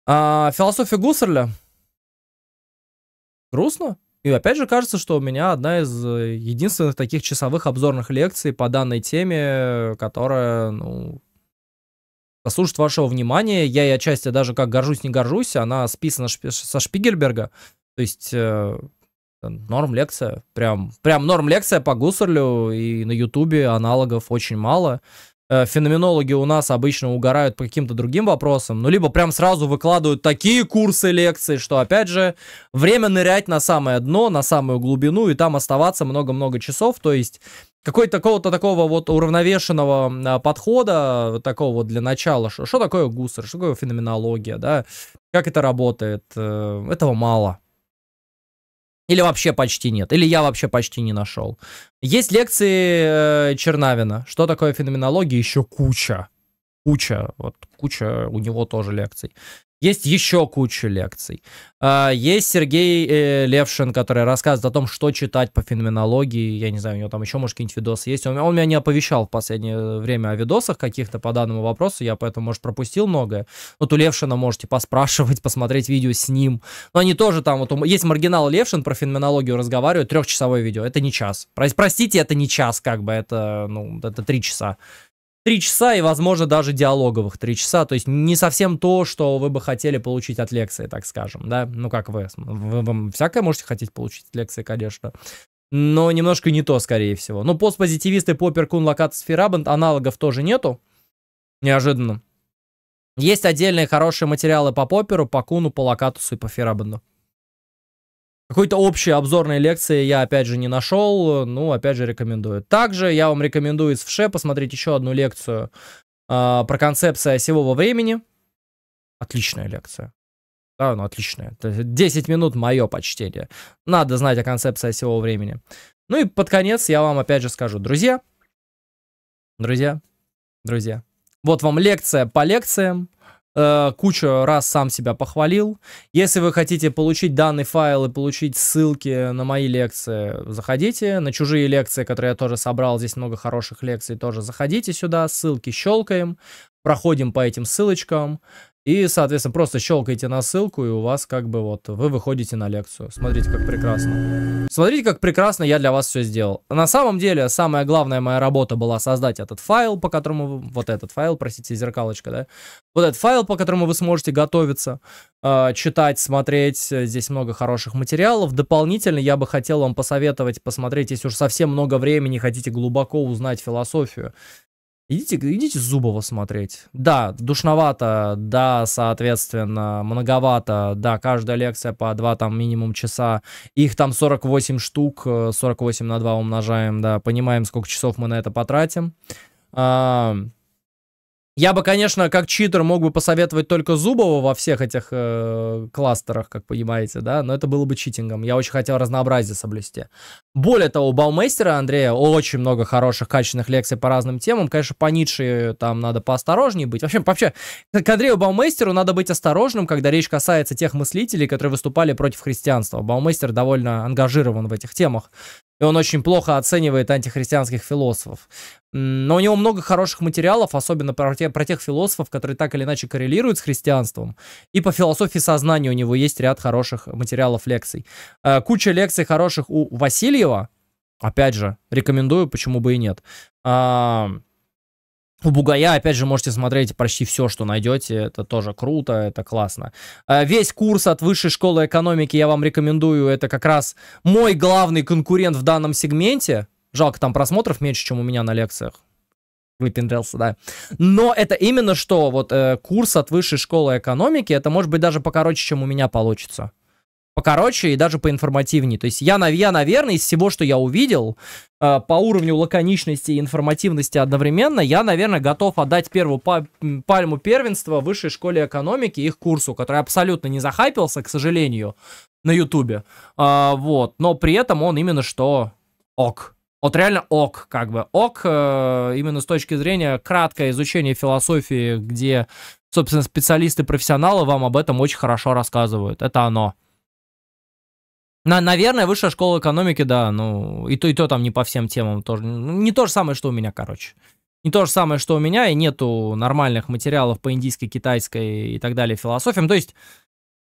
А, философия Гуссерля? Грустно? И опять же кажется, что у меня одна из э, единственных таких часовых обзорных лекций по данной теме, которая, ну, заслужит вашего внимания. Я и отчасти даже как горжусь, не горжусь, она списана шпи со Шпигельберга. То есть э, норм лекция, прям, прям норм лекция по Гусарлю, и на Ютубе аналогов очень мало. Э, феноменологи у нас обычно угорают по каким-то другим вопросам, ну, либо прям сразу выкладывают такие курсы лекции, что, опять же, время нырять на самое дно, на самую глубину, и там оставаться много-много часов, то есть какой-то такого-то такого вот уравновешенного а, подхода, такого вот для начала, что, что такое гусар, что такое феноменология, да, как это работает, э, этого мало. Или вообще почти нет. Или я вообще почти не нашел. Есть лекции э, Чернавина. Что такое феноменология? Еще куча. Куча. Вот куча у него тоже лекций. Есть еще куча лекций. А, есть Сергей э, Левшин, который рассказывает о том, что читать по феноменологии. Я не знаю, у него там еще, может, какие-нибудь видосы есть. Он, он меня не оповещал в последнее время о видосах каких-то по данному вопросу. Я поэтому, может, пропустил многое. Вот у Левшина можете поспрашивать, посмотреть видео с ним. Но они тоже там... Вот, есть маргинал Левшин про феноменологию разговаривает. Трехчасовое видео. Это не час. Простите, это не час, как бы. Это, ну, это три часа три часа и, возможно, даже диалоговых три часа. То есть не совсем то, что вы бы хотели получить от лекции, так скажем, да. Ну, как вы, вы, вы всякое можете хотеть получить от лекции, конечно. Но немножко не то, скорее всего. Но постпозитивисты по Перкун Локат Сферабанд аналогов тоже нету. Неожиданно. Есть отдельные хорошие материалы по Поперу, по Куну, по Локатусу и по Ферабанду. Какой-то общей обзорной лекции я, опять же, не нашел, ну, опять же, рекомендую. Также я вам рекомендую из ВШ посмотреть еще одну лекцию э, про концепцию осевого времени. Отличная лекция. Да, ну, отличная. 10 минут мое почтение. Надо знать о концепции осевого времени. Ну и под конец я вам опять же скажу, друзья, друзья, друзья, вот вам лекция по лекциям, Э, кучу раз сам себя похвалил. Если вы хотите получить данный файл и получить ссылки на мои лекции, заходите. На чужие лекции, которые я тоже собрал, здесь много хороших лекций, тоже заходите сюда, ссылки щелкаем, проходим по этим ссылочкам. И, соответственно, просто щелкаете на ссылку, и у вас как бы вот, вы выходите на лекцию. Смотрите, как прекрасно. Смотрите, как прекрасно я для вас все сделал. На самом деле, самая главная моя работа была создать этот файл, по которому, вот этот файл, простите, зеркалочка, да? Вот этот файл, по которому вы сможете готовиться, а, читать, смотреть. Здесь много хороших материалов. Дополнительно я бы хотел вам посоветовать посмотреть, если уж совсем много времени хотите глубоко узнать философию Идите, идите Зубова смотреть. Да, душновато, да, соответственно, многовато, да, каждая лекция по 2 там минимум часа. Их там 48 штук, 48 э, на 2 умножаем, да, понимаем, сколько часов мы на это потратим. А, я бы, конечно, как читер мог бы посоветовать только Зубова во всех этих э, кластерах, как понимаете, да, но это было бы читингом. Я очень хотел разнообразие соблюсти. Более того, у Баумейстера Андрея очень много хороших, качественных лекций по разным темам. Конечно, по Ницше там надо поосторожнее быть. Вообще, вообще, к Андрею Баумейстеру надо быть осторожным, когда речь касается тех мыслителей, которые выступали против христианства. Баумейстер довольно ангажирован в этих темах и он очень плохо оценивает антихристианских философов. Но у него много хороших материалов, особенно про, те, про тех философов, которые так или иначе коррелируют с христианством. И по философии сознания у него есть ряд хороших материалов лекций. Э, куча лекций хороших у Васильева. Опять же, рекомендую, почему бы и нет. А, у Бугая, опять же, можете смотреть почти все, что найдете. Это тоже круто, это классно. А, весь курс от Высшей школы экономики я вам рекомендую. Это как раз мой главный конкурент в данном сегменте. Жалко, там просмотров меньше, чем у меня на лекциях. Выпендрился, да. Но это именно что, вот э, курс от Высшей школы экономики, это может быть даже покороче, чем у меня получится покороче и даже поинформативнее. То есть я, я наверное, из всего, что я увидел, э, по уровню лаконичности и информативности одновременно, я, наверное, готов отдать первую пальму первенства высшей школе экономики, их курсу, который абсолютно не захайпился, к сожалению, на ютубе. А, вот, но при этом он именно что ок. Вот реально ок, как бы. Ок э, именно с точки зрения краткое изучение философии, где, собственно, специалисты-профессионалы вам об этом очень хорошо рассказывают. Это оно. На, наверное, высшая школа экономики, да, ну, и то, и то там не по всем темам тоже. Ну, не то же самое, что у меня, короче. Не то же самое, что у меня, и нету нормальных материалов по индийской, китайской и так далее философиям. То есть,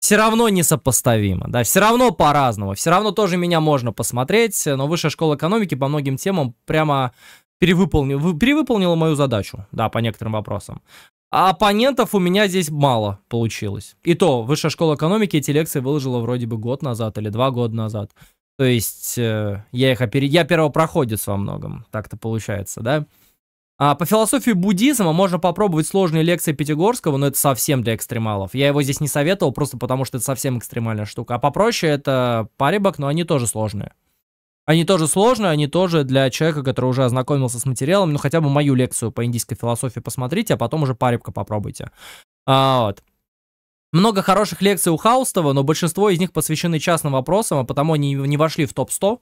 все равно несопоставимо, да, все равно по-разному, все равно тоже меня можно посмотреть, но высшая школа экономики по многим темам прямо перевыполнила, перевыполнила мою задачу, да, по некоторым вопросам. А оппонентов у меня здесь мало получилось. И то, Высшая школа экономики эти лекции выложила вроде бы год назад или два года назад. То есть э, я их оперед... я первопроходец во многом, так-то получается, да? А по философии буддизма можно попробовать сложные лекции Пятигорского, но это совсем для экстремалов. Я его здесь не советовал, просто потому что это совсем экстремальная штука. А попроще это парибок, но они тоже сложные. Они тоже сложные, они тоже для человека, который уже ознакомился с материалом, ну хотя бы мою лекцию по индийской философии посмотрите, а потом уже парибка попробуйте. А, вот. Много хороших лекций у Хаустова, но большинство из них посвящены частным вопросам, а потому они не вошли в топ-100.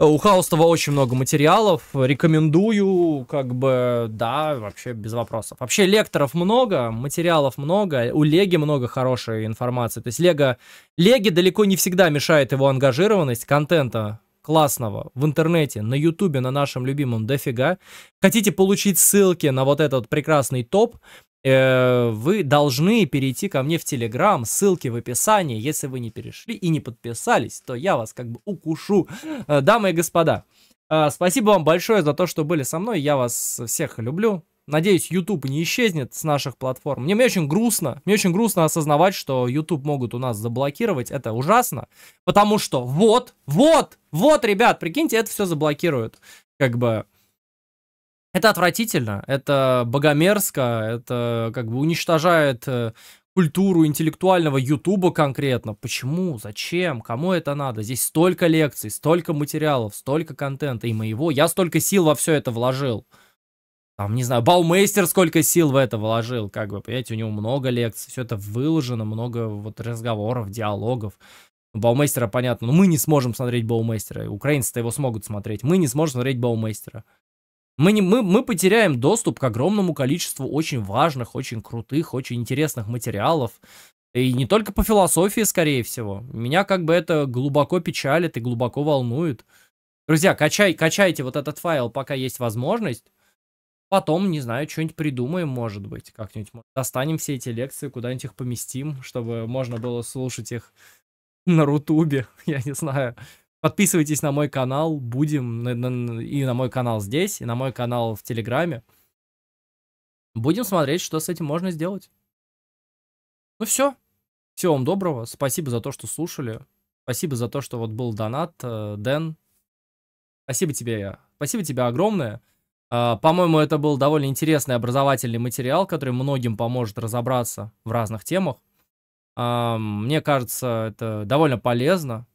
У Хаустова очень много материалов, рекомендую, как бы, да, вообще без вопросов. Вообще лекторов много, материалов много, у Леги много хорошей информации. То есть Лего, Леги далеко не всегда мешает его ангажированность контента классного в интернете, на ютубе, на нашем любимом дофига. Хотите получить ссылки на вот этот прекрасный топ, э, вы должны перейти ко мне в Телеграм, ссылки в описании. Если вы не перешли и не подписались, то я вас как бы укушу. Э, дамы и господа, э, спасибо вам большое за то, что были со мной. Я вас всех люблю. Надеюсь, YouTube не исчезнет с наших платформ. Мне, мне очень грустно. Мне очень грустно осознавать, что YouTube могут у нас заблокировать. Это ужасно. Потому что вот, вот, вот, ребят, прикиньте, это все заблокируют. Как бы... Это отвратительно, это богомерзко, это как бы уничтожает э, культуру интеллектуального Ютуба конкретно. Почему? Зачем? Кому это надо? Здесь столько лекций, столько материалов, столько контента и моего. Я столько сил во все это вложил там, не знаю, Балмейстер сколько сил в это вложил, как бы, понимаете, у него много лекций, все это выложено, много вот разговоров, диалогов. Баумейстера понятно, но ну, мы не сможем смотреть Баумейстера, украинцы-то его смогут смотреть, мы не сможем смотреть Баумейстера. Мы, не, мы, мы потеряем доступ к огромному количеству очень важных, очень крутых, очень интересных материалов. И не только по философии, скорее всего. Меня как бы это глубоко печалит и глубоко волнует. Друзья, качай, качайте вот этот файл, пока есть возможность. Потом, не знаю, что-нибудь придумаем, может быть, как-нибудь. Достанем все эти лекции, куда-нибудь их поместим, чтобы можно было слушать их на Рутубе, я не знаю. Подписывайтесь на мой канал, будем и на мой канал здесь, и на мой канал в Телеграме. Будем смотреть, что с этим можно сделать. Ну все. Всего вам доброго. Спасибо за то, что слушали. Спасибо за то, что вот был донат, э, Дэн. Спасибо тебе. Спасибо тебе огромное. А, по-моему, это был довольно интересный образовательный материал, который многим поможет разобраться в разных темах. А, мне кажется, это довольно полезно.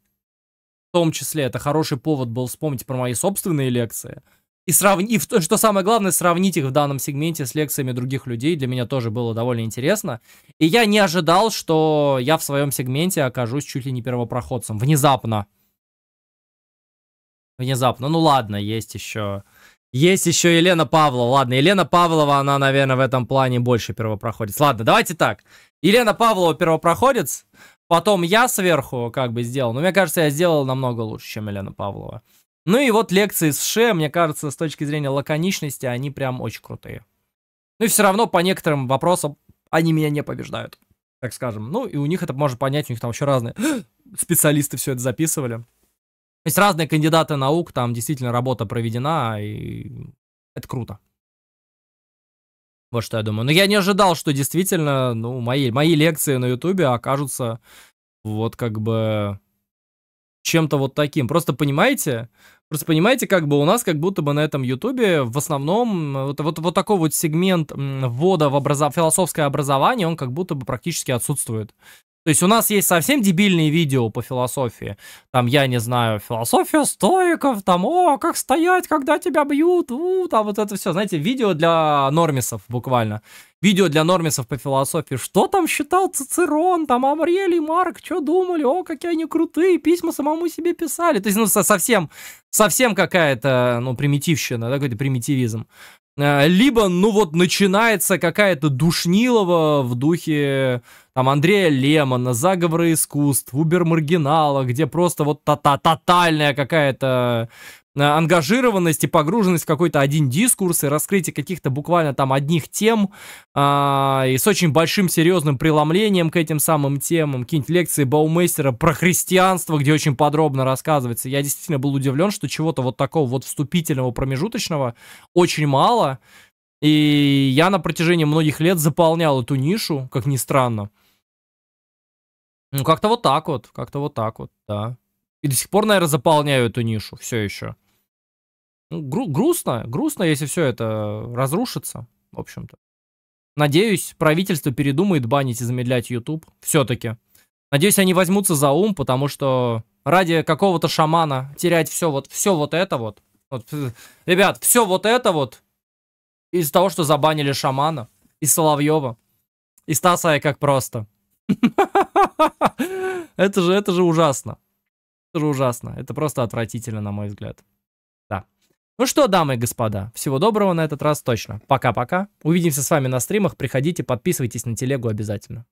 В том числе, это хороший повод был вспомнить про мои собственные лекции. И, срав... и что самое главное, сравнить их в данном сегменте с лекциями других людей для меня тоже было довольно интересно. И я не ожидал, что я в своем сегменте окажусь чуть ли не первопроходцем. Внезапно. Внезапно. Ну ладно, есть еще есть еще Елена Павлова. Ладно, Елена Павлова, она, наверное, в этом плане больше первопроходец. Ладно, давайте так. Елена Павлова первопроходец, потом я сверху как бы сделал. Но мне кажется, я сделал намного лучше, чем Елена Павлова. Ну и вот лекции с Ше, мне кажется, с точки зрения лаконичности, они прям очень крутые. Ну и все равно по некоторым вопросам они меня не побеждают, так скажем. Ну и у них это можно понять, у них там еще разные специалисты все это записывали есть разные кандидаты наук, там действительно работа проведена, и это круто. Вот что я думаю. Но я не ожидал, что действительно, ну, мои, мои лекции на Ютубе окажутся вот как бы чем-то вот таким. Просто понимаете, просто понимаете, как бы у нас как будто бы на этом Ютубе в основном э, вот, вот, вот такой вот сегмент ввода в образов... философское образование, он как будто бы практически отсутствует. То есть у нас есть совсем дебильные видео по философии. Там, я не знаю, философия стоиков, там, о, как стоять, когда тебя бьют, у, там вот это все. Знаете, видео для нормисов буквально. Видео для нормисов по философии. Что там считал Цицерон, там, Аврелий, Марк, что думали, о, какие они крутые, письма самому себе писали. То есть, ну, совсем, совсем какая-то, ну, примитивщина, да, какой-то примитивизм. Э, либо, ну вот, начинается какая-то душнилова в духе там Андрея Лемона, заговоры искусств, убер-маргинала, где просто вот та -та тотальная какая-то Э, ангажированность и погруженность в какой-то один дискурс и раскрытие каких-то буквально там одних тем а, и с очень большим серьезным преломлением к этим самым темам, какие-нибудь лекции Баумейстера про христианство, где очень подробно рассказывается. Я действительно был удивлен, что чего-то вот такого вот вступительного, промежуточного очень мало. И я на протяжении многих лет заполнял эту нишу, как ни странно. Ну, как-то вот так вот, как-то вот так вот, да. И до сих пор, наверное, заполняю эту нишу все еще. Ну, гру- грустно, грустно, если все это разрушится, в общем-то. Надеюсь, правительство передумает банить и замедлять YouTube все-таки. Надеюсь, они возьмутся за ум, потому что ради какого-то шамана терять все вот, все вот это вот. вот э, ребят, все вот это вот из-за того, что забанили шамана, и Соловьева, и Тасая как просто. Это же, это же ужасно тоже ужасно. Это просто отвратительно, на мой взгляд. Да. Ну что, дамы и господа, всего доброго на этот раз точно. Пока-пока. Увидимся с вами на стримах. Приходите, подписывайтесь на телегу обязательно.